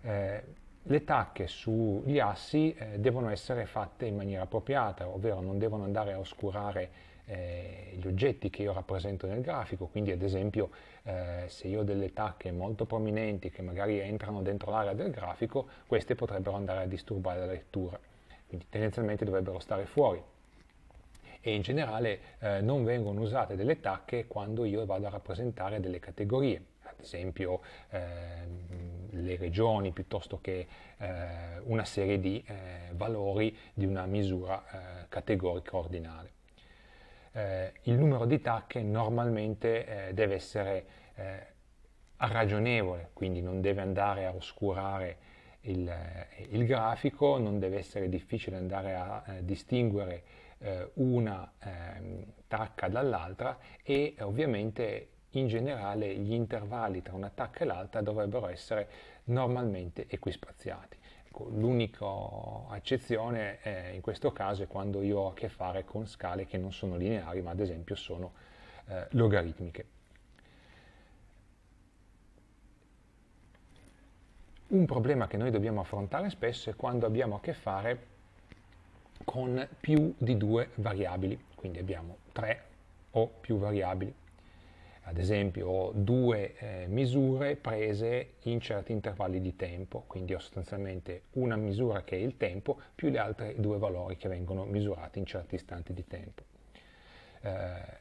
Eh, le tacche sugli assi eh, devono essere fatte in maniera appropriata, ovvero non devono andare a oscurare eh, gli oggetti che io rappresento nel grafico, quindi ad esempio eh, se io ho delle tacche molto prominenti che magari entrano dentro l'area del grafico, queste potrebbero andare a disturbare la lettura, quindi tendenzialmente dovrebbero stare fuori. E in generale eh, non vengono usate delle tacche quando io vado a rappresentare delle categorie ad esempio ehm, le regioni piuttosto che eh, una serie di eh, valori di una misura eh, categorica ordinale. il numero di tacche normalmente deve essere ragionevole, quindi non deve andare a oscurare il, il, grafico, non deve essere difficile andare a eh, distinguere una eh, tacca dall'altra e ovviamente in generale gli intervalli tra un'attacca e l'altra dovrebbero essere normalmente equispaziati. Ecco, l'unica eccezione eh, in questo caso è quando io ho a che fare con scale che non sono lineari ma ad esempio sono eh, logaritmiche. Un problema che noi dobbiamo affrontare spesso è quando abbiamo a che fare con più di due variabili, quindi abbiamo tre o più variabili ad esempio due eh, misure prese in certi intervalli di tempo, quindi ho sostanzialmente una misura che è il tempo più le altre due valori che vengono misurati in certi istanti di tempo. Eh,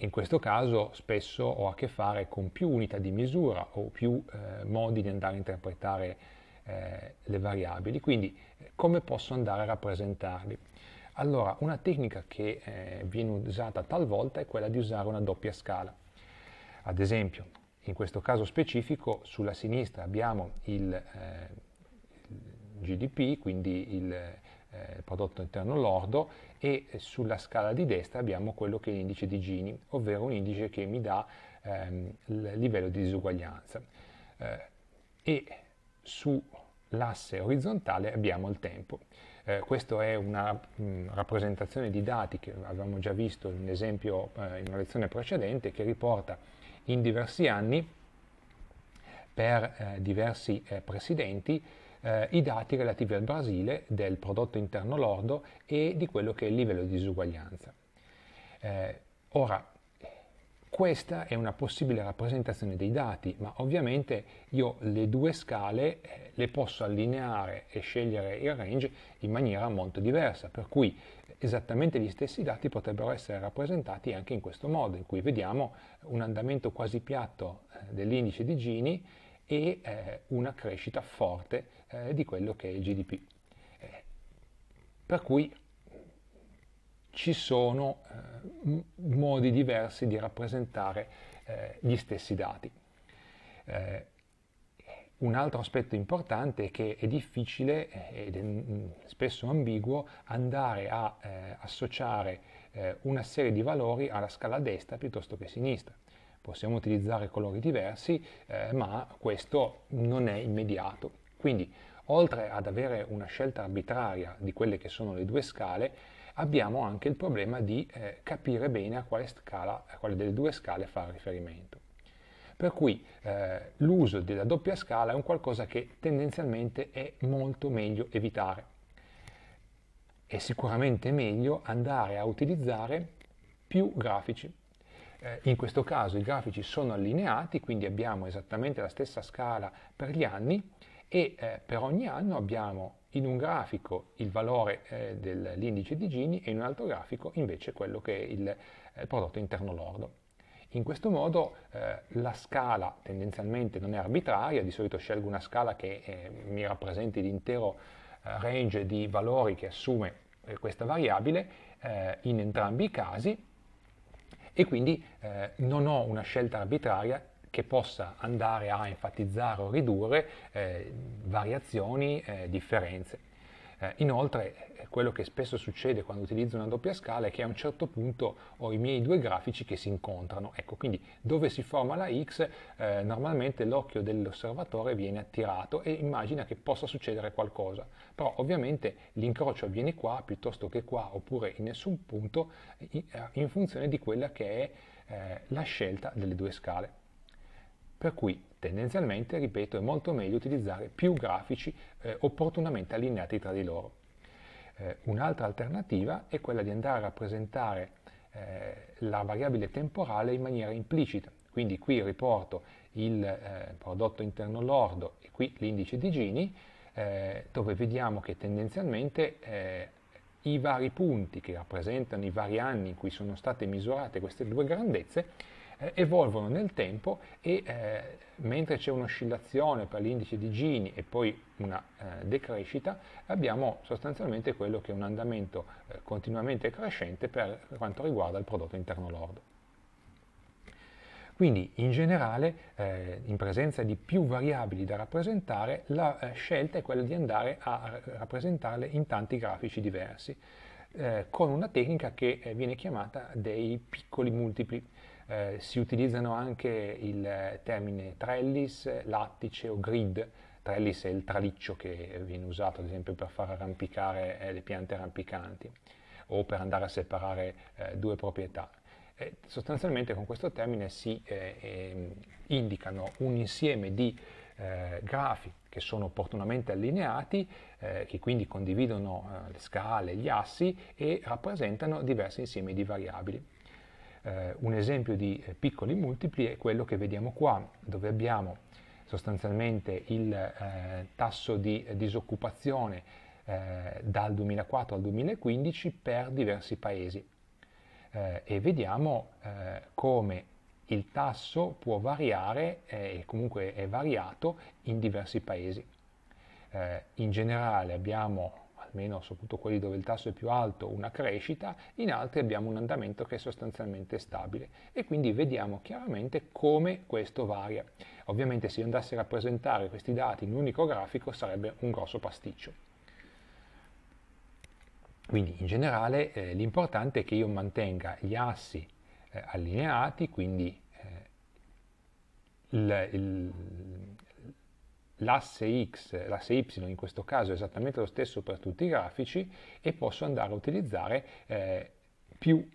in questo caso spesso ho a che fare con più unità di misura o più eh, modi di andare a interpretare eh, le variabili, quindi eh, come posso andare a rappresentarli? Allora, una tecnica che eh, viene usata talvolta è quella di usare una doppia scala. Ad esempio, in questo caso specifico, sulla sinistra abbiamo il, eh, il GDP, quindi il eh, prodotto interno lordo, e sulla scala di destra abbiamo quello che è l'indice di Gini, ovvero un indice che mi dà ehm, il livello di disuguaglianza. Eh, e sull'asse orizzontale abbiamo il tempo. Eh, questa è una mh, mm, rappresentazione di dati che avevamo già visto in un esempio eh, in una lezione precedente che riporta in diversi anni per eh, diversi eh, presidenti eh, i dati relativi al Brasile, del prodotto interno lordo e di quello che è il livello di disuguaglianza. Eh, ora, questa è una possibile rappresentazione dei dati, ma ovviamente io le due scale eh, le posso allineare e scegliere il range in maniera molto diversa, per cui esattamente gli stessi dati potrebbero essere rappresentati anche in questo modo, in cui vediamo un andamento quasi piatto eh, dell'indice di Gini e eh, una crescita forte eh, di quello che è il GDP. per cui ci sono modi diversi di rappresentare gli stessi dati. Un altro aspetto importante è che è difficile eh, ed è mm, mm, spesso ambiguo andare a eh, associare eh, una serie di valori alla scala destra piuttosto che sinistra. Possiamo utilizzare colori diversi, eh, ma questo non è immediato. Quindi, oltre ad avere una scelta arbitraria di quelle che sono le due scale, abbiamo anche il problema di eh, capire bene a quale, scala, a quale delle due scale fare riferimento. Per cui eh, l'uso della doppia scala è un qualcosa che tendenzialmente è molto meglio evitare. È sicuramente meglio andare a utilizzare più grafici. Eh, in questo caso i grafici sono allineati, quindi abbiamo esattamente la stessa scala per gli anni e eh, per ogni anno abbiamo in un grafico il valore eh, dell'indice di Gini e in un altro grafico invece quello che è il eh, prodotto interno lordo. In questo modo eh, la scala tendenzialmente non è arbitraria, di solito scelgo una scala che eh, mi rappresenti l'intero eh, range di valori che assume eh, questa variabile eh, in entrambi i casi e quindi eh, non ho una scelta arbitraria che possa andare a enfatizzare o ridurre variazioni, differenze. Eh, inoltre eh, quello che spesso succede quando utilizzo una doppia scala è che a un certo punto ho i miei due grafici che si incontrano. Ecco, quindi dove si forma la X eh, normalmente l'occhio dell'osservatore viene attirato e immagina che possa succedere qualcosa. Però ovviamente l'incrocio avviene qua piuttosto che qua oppure in nessun punto eh, in funzione di quella che è eh, la scelta delle due scale. Per cui Tendenzialmente, ripeto, è molto meglio utilizzare più grafici eh, opportunamente allineati tra di loro. Eh, un'altra alternativa è quella di andare a rappresentare eh, la variabile temporale in maniera implicita, quindi qui riporto il eh, prodotto interno lordo e qui l'indice di Gini, eh, dove vediamo che tendenzialmente eh, i vari punti che rappresentano i vari anni in cui sono state misurate queste due grandezze eh, evolvono nel tempo e eh, mentre c'è un'oscillazione per l'indice di Gini e poi una eh, decrescita, abbiamo sostanzialmente quello che è un andamento eh, continuamente crescente per quanto riguarda il prodotto interno lordo. Quindi in generale, eh, in presenza di più variabili da rappresentare, la eh, scelta è quella di andare a eh, rappresentarle in tanti grafici diversi, eh, con una tecnica che viene chiamata dei piccoli multipli. Eh, si utilizzano anche il eh, termine trellis, eh, lattice o grid. Trellis è il traliccio che viene usato ad esempio per far arrampicare eh, le piante arrampicanti o per andare a separare eh, due proprietà. E sostanzialmente con questo termine si ehm, indicano un insieme di grafi che sono opportunamente allineati, eh, che quindi condividono eh, le scale, gli assi e rappresentano diversi insiemi di variabili. Eh, un esempio di eh, piccoli multipli è quello che vediamo qua, dove abbiamo sostanzialmente il eh, tasso di disoccupazione eh, dal 2004 al 2015 per diversi paesi eh, e vediamo eh, come il tasso può variare e comunque è variato in diversi paesi. in generale abbiamo almeno soprattutto quelli dove il tasso è più alto, una crescita, in altri abbiamo un andamento che è sostanzialmente stabile e quindi vediamo chiaramente come questo varia. Ovviamente se io andassi a rappresentare questi dati in un unico grafico sarebbe un grosso pasticcio. Quindi in generale eh, l'importante è che io mantenga gli assi eh, allineati, quindi eh, il, il, l'asse x, l'asse y in questo caso è esattamente lo stesso per tutti i grafici e posso andare a utilizzare eh, più,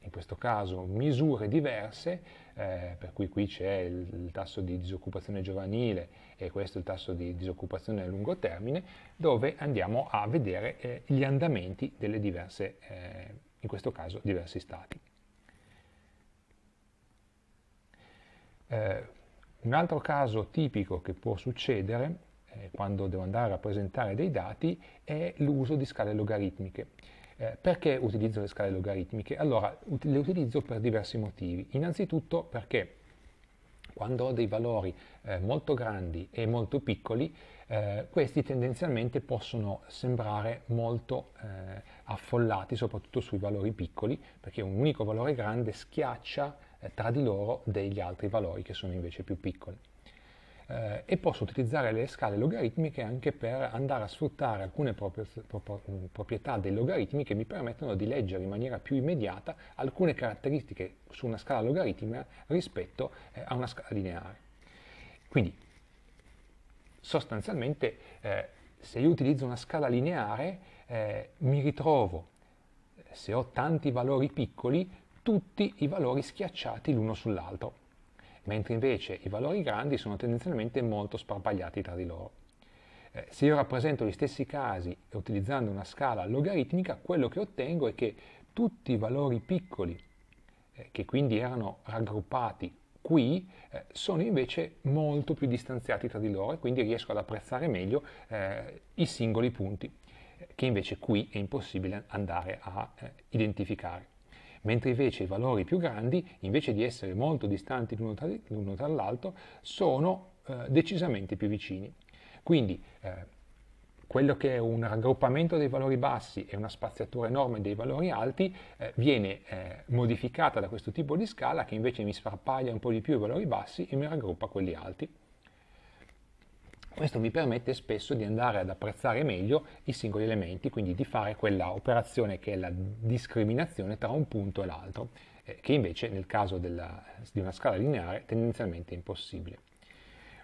in questo caso, misure diverse, eh, per cui qui c'è il, il, tasso di disoccupazione giovanile e questo è il tasso di disoccupazione a lungo termine, dove andiamo a vedere eh, gli andamenti delle diverse, eh, in questo caso, diversi stati. Eh, un altro caso tipico che può succedere eh, quando devo andare a presentare dei dati è l'uso di scale logaritmiche. Eh, perché utilizzo le scale logaritmiche? Allora, ut le utilizzo per diversi motivi. Innanzitutto perché quando ho dei valori eh, molto grandi e molto piccoli, eh, questi tendenzialmente possono sembrare molto eh, affollati, soprattutto sui valori piccoli, perché un unico valore grande schiaccia eh, tra di loro degli altri valori che sono invece più piccoli. Eh, e posso utilizzare le scale logaritmiche anche per andare a sfruttare alcune proprietà dei logaritmi che mi permettono di leggere in maniera più immediata alcune caratteristiche su una scala logaritmica rispetto eh, a una scala lineare. Quindi, sostanzialmente, eh, se io utilizzo una scala lineare, eh, mi ritrovo, se ho tanti valori piccoli, tutti i valori schiacciati l'uno sull'altro, mentre invece i valori grandi sono tendenzialmente molto sparpagliati tra di loro. Eh, se io rappresento gli stessi casi utilizzando una scala logaritmica, quello che ottengo è che tutti i valori piccoli, eh, che quindi erano raggruppati qui, eh, sono invece molto più distanziati tra di loro e quindi riesco ad apprezzare meglio i singoli punti, che invece qui è impossibile andare a identificare mentre invece i valori più grandi, invece di essere molto distanti l'uno, tra, l'uno dall'altro, sono eh, decisamente più vicini. Quindi eh, quello che è un raggruppamento dei valori bassi e una spaziatura enorme dei valori alti eh, viene eh, modificata da questo tipo di scala che invece mi sparpaglia un po' di più i valori bassi e mi raggruppa quelli alti. Questo mi permette spesso di andare ad apprezzare meglio i singoli elementi, quindi di fare quella operazione che è la discriminazione tra un punto e l'altro, eh, che invece nel caso della, di una scala lineare tendenzialmente è impossibile.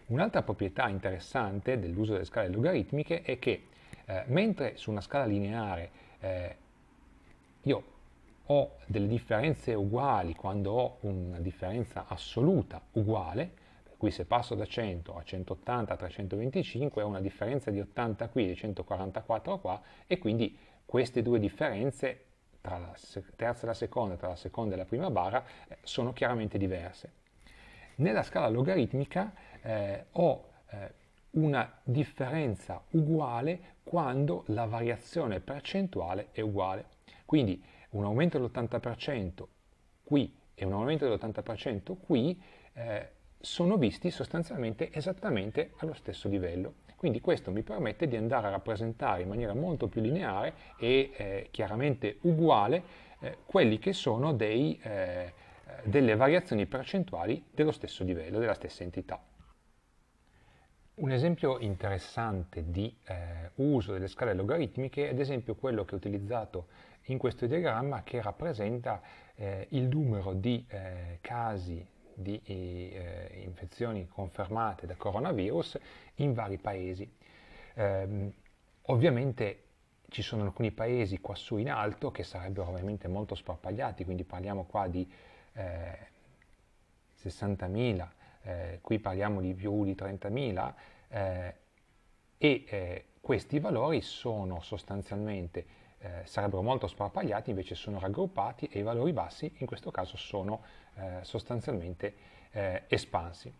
Un'altra proprietà interessante dell'uso delle scale logaritmiche è che eh, mentre su una scala lineare eh, io ho delle differenze uguali quando ho una differenza assoluta uguale, qui se passo da 100 a 180 a 325 ho una differenza di 80 qui e 144 qua e quindi queste due differenze tra la terza e la seconda, tra la seconda e la prima barra eh, sono chiaramente diverse. Nella scala logaritmica eh, ho eh, una differenza uguale quando la variazione percentuale è uguale. Quindi un aumento dell'80% qui e un aumento dell'80% qui eh, sono visti sostanzialmente esattamente allo stesso livello. Quindi questo mi permette di andare a rappresentare in maniera molto più lineare e eh, chiaramente uguale eh, quelli che sono dei, eh, delle variazioni percentuali dello stesso livello, della stessa entità. Un esempio interessante di eh, uso delle scale logaritmiche è ad esempio quello che ho utilizzato in questo diagramma che rappresenta eh, il numero di eh, casi di eh, infezioni confermate da coronavirus in vari paesi. Eh, ovviamente ci sono alcuni paesi quassù in alto che sarebbero ovviamente molto sparpagliati, quindi parliamo qua di eh, 60.000, eh, qui parliamo di più di 30.000 eh, e eh, questi valori sono sostanzialmente eh, sarebbero molto sparpagliati, invece sono raggruppati e i valori bassi in questo caso sono eh, sostanzialmente eh, espansi.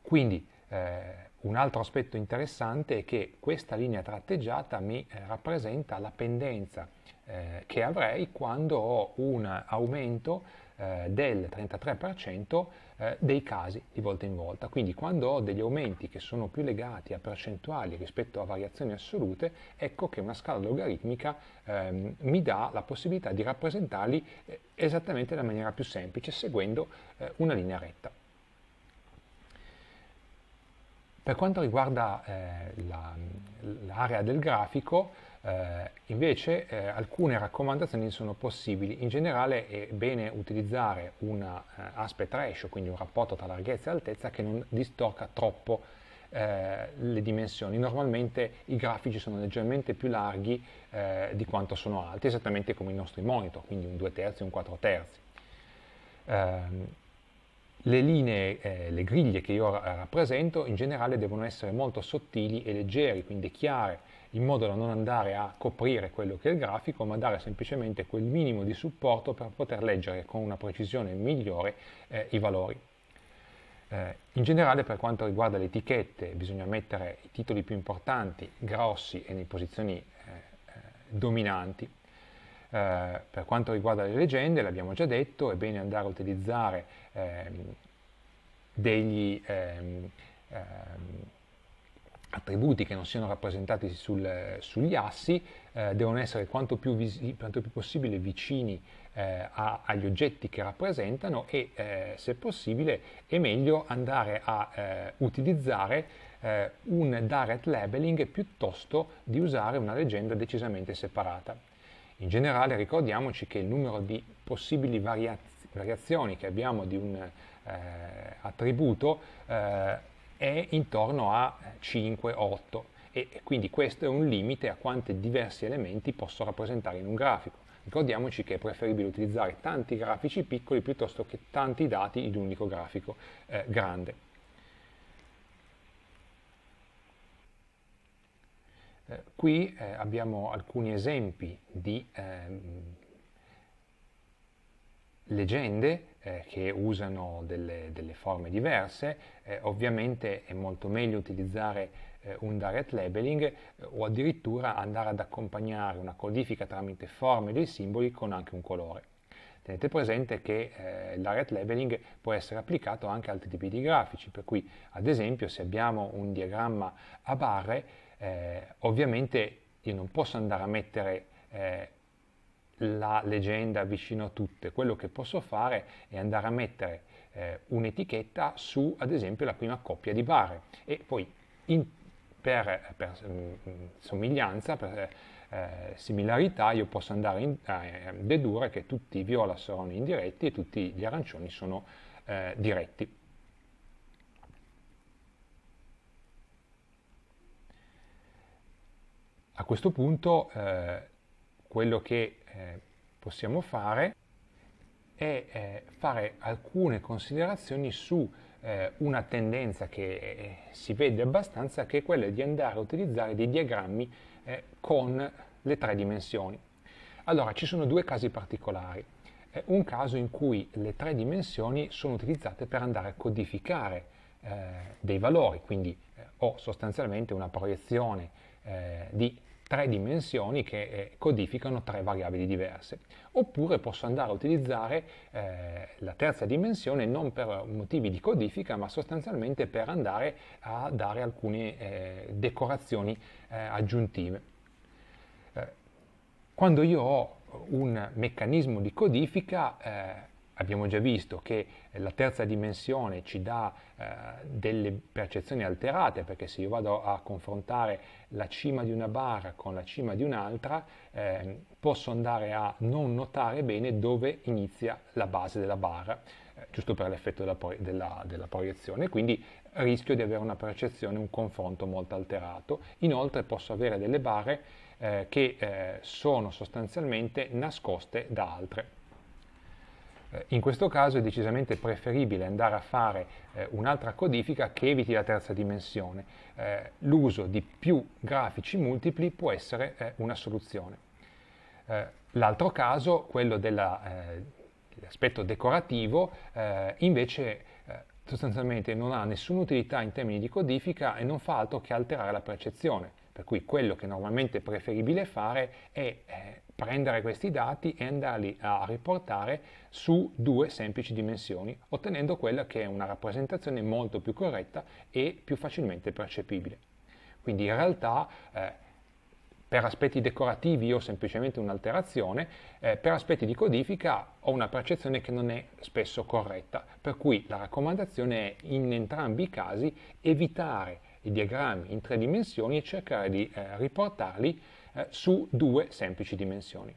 Quindi eh, un altro aspetto interessante è che questa linea tratteggiata mi eh, rappresenta la pendenza eh, che avrei quando ho un aumento eh, del 33% eh, dei casi di volta in volta. Quindi quando ho degli aumenti che sono più legati a percentuali rispetto a variazioni assolute, ecco che una scala logaritmica ehm, mi dà la possibilità di rappresentarli eh, esattamente nella maniera più semplice, seguendo eh, una linea retta. Per quanto riguarda eh, l'area la, del grafico, eh, invece eh, alcune raccomandazioni sono possibili. In generale è bene utilizzare un eh, aspect ratio, quindi un rapporto tra larghezza e altezza che non distorca troppo eh, le dimensioni. Normalmente i grafici sono leggermente più larghi eh, di quanto sono alti, esattamente come i nostri monitor, quindi un 2 terzi un 4 terzi. Ehm, le linee, eh, le griglie che io rappresento in generale devono essere molto sottili e leggeri, quindi chiare, in modo da non andare a coprire quello che è il grafico, ma dare semplicemente quel minimo di supporto per poter leggere con una precisione migliore eh, i valori. Eh, in generale per quanto riguarda le etichette bisogna mettere i titoli più importanti, grossi e in posizioni eh, eh dominanti. Eh, per quanto riguarda le leggende, l'abbiamo già detto, è bene andare a utilizzare ehm, degli... Ehm, ehm, attributi che non siano rappresentati sul, sugli assi eh, devono essere quanto più, quanto più possibile vicini eh, a, agli oggetti che rappresentano e eh, se possibile è meglio andare a eh, utilizzare eh, un direct labeling piuttosto di usare una leggenda decisamente separata. In generale ricordiamoci che il numero di possibili variazioni che abbiamo di un eh, attributo è intorno a 5-8 e quindi questo è un limite a quanti diversi elementi posso rappresentare in un grafico. Ricordiamoci che è preferibile utilizzare tanti grafici piccoli piuttosto che tanti dati in un unico grafico eh, grande. Eh, qui eh, abbiamo alcuni esempi di ehm, legende eh, che usano delle, delle forme diverse, eh, ovviamente è molto meglio utilizzare eh, un direct labeling eh, o addirittura andare ad accompagnare una codifica tramite forme dei simboli con anche un colore. Tenete presente che eh, il direct labeling può essere applicato anche a altri tipi di grafici, per cui ad esempio se abbiamo un diagramma a barre, eh, ovviamente io non posso andare a mettere eh, la leggenda vicino a tutte, quello che posso fare è andare a mettere eh, un'etichetta su ad esempio la prima coppia di bare e poi in, per, per mm, mm, somiglianza, per eh, similarità io posso andare in, eh, a dedurre che tutti i viola sono indiretti e tutti gli arancioni sono eh, diretti. A questo punto eh, quello che eh, possiamo fare è eh, fare alcune considerazioni su eh, una tendenza che eh, si vede abbastanza, che è quella di andare a utilizzare dei diagrammi eh, con le tre dimensioni. Allora, ci sono due casi particolari. un caso in cui le tre dimensioni sono utilizzate per andare a codificare dei valori, quindi ho sostanzialmente una proiezione di tre dimensioni che eh, codificano tre variabili diverse. Oppure posso andare a utilizzare eh, la terza dimensione non per motivi di codifica, ma sostanzialmente per andare a dare alcune eh, decorazioni eh, aggiuntive. Eh, quando io ho un meccanismo di codifica, eh, abbiamo già visto che eh, la terza dimensione ci dà eh, delle percezioni alterate, perché se io vado a confrontare la cima di una barra con la cima di un'altra, eh, posso andare a non notare bene dove inizia la base della barra, eh, giusto per l'effetto della, della, della proiezione, quindi rischio di avere una percezione, un confronto molto alterato. Inoltre posso avere delle barre eh, che eh, sono sostanzialmente nascoste da altre. Eh, in questo caso è decisamente preferibile andare a fare eh, un'altra codifica che eviti la terza dimensione. Eh, l'uso di più grafici multipli può essere eh, una soluzione. Eh, l'altro caso, quello della, eh, dell'aspetto decorativo, invece sostanzialmente non ha nessuna utilità in termini di codifica e non fa altro che alterare la percezione. Per cui quello che normalmente è preferibile fare è prendere questi dati e andarli a riportare su due semplici dimensioni, ottenendo quella che è una rappresentazione molto più corretta e più facilmente percepibile. Quindi in realtà eh, per aspetti decorativi ho semplicemente un'alterazione, eh, per aspetti di codifica ho una percezione che non è spesso corretta, per cui la raccomandazione è in entrambi i casi evitare i diagrammi in tre dimensioni e cercare di eh, riportarli eh, su due semplici dimensioni.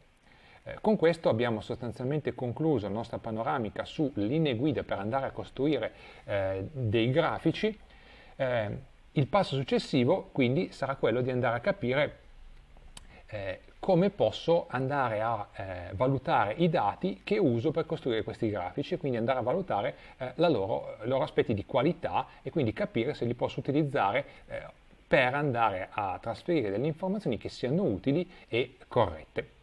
Eh, con questo abbiamo sostanzialmente concluso la nostra panoramica su linee guida per andare a costruire eh, dei grafici. il passo successivo quindi sarà quello di andare a capire come posso andare a valutare i dati che uso per costruire questi grafici e quindi andare a valutare i loro, loro, aspetti di qualità e quindi capire se li posso utilizzare per andare a trasferire delle informazioni che siano utili e corrette.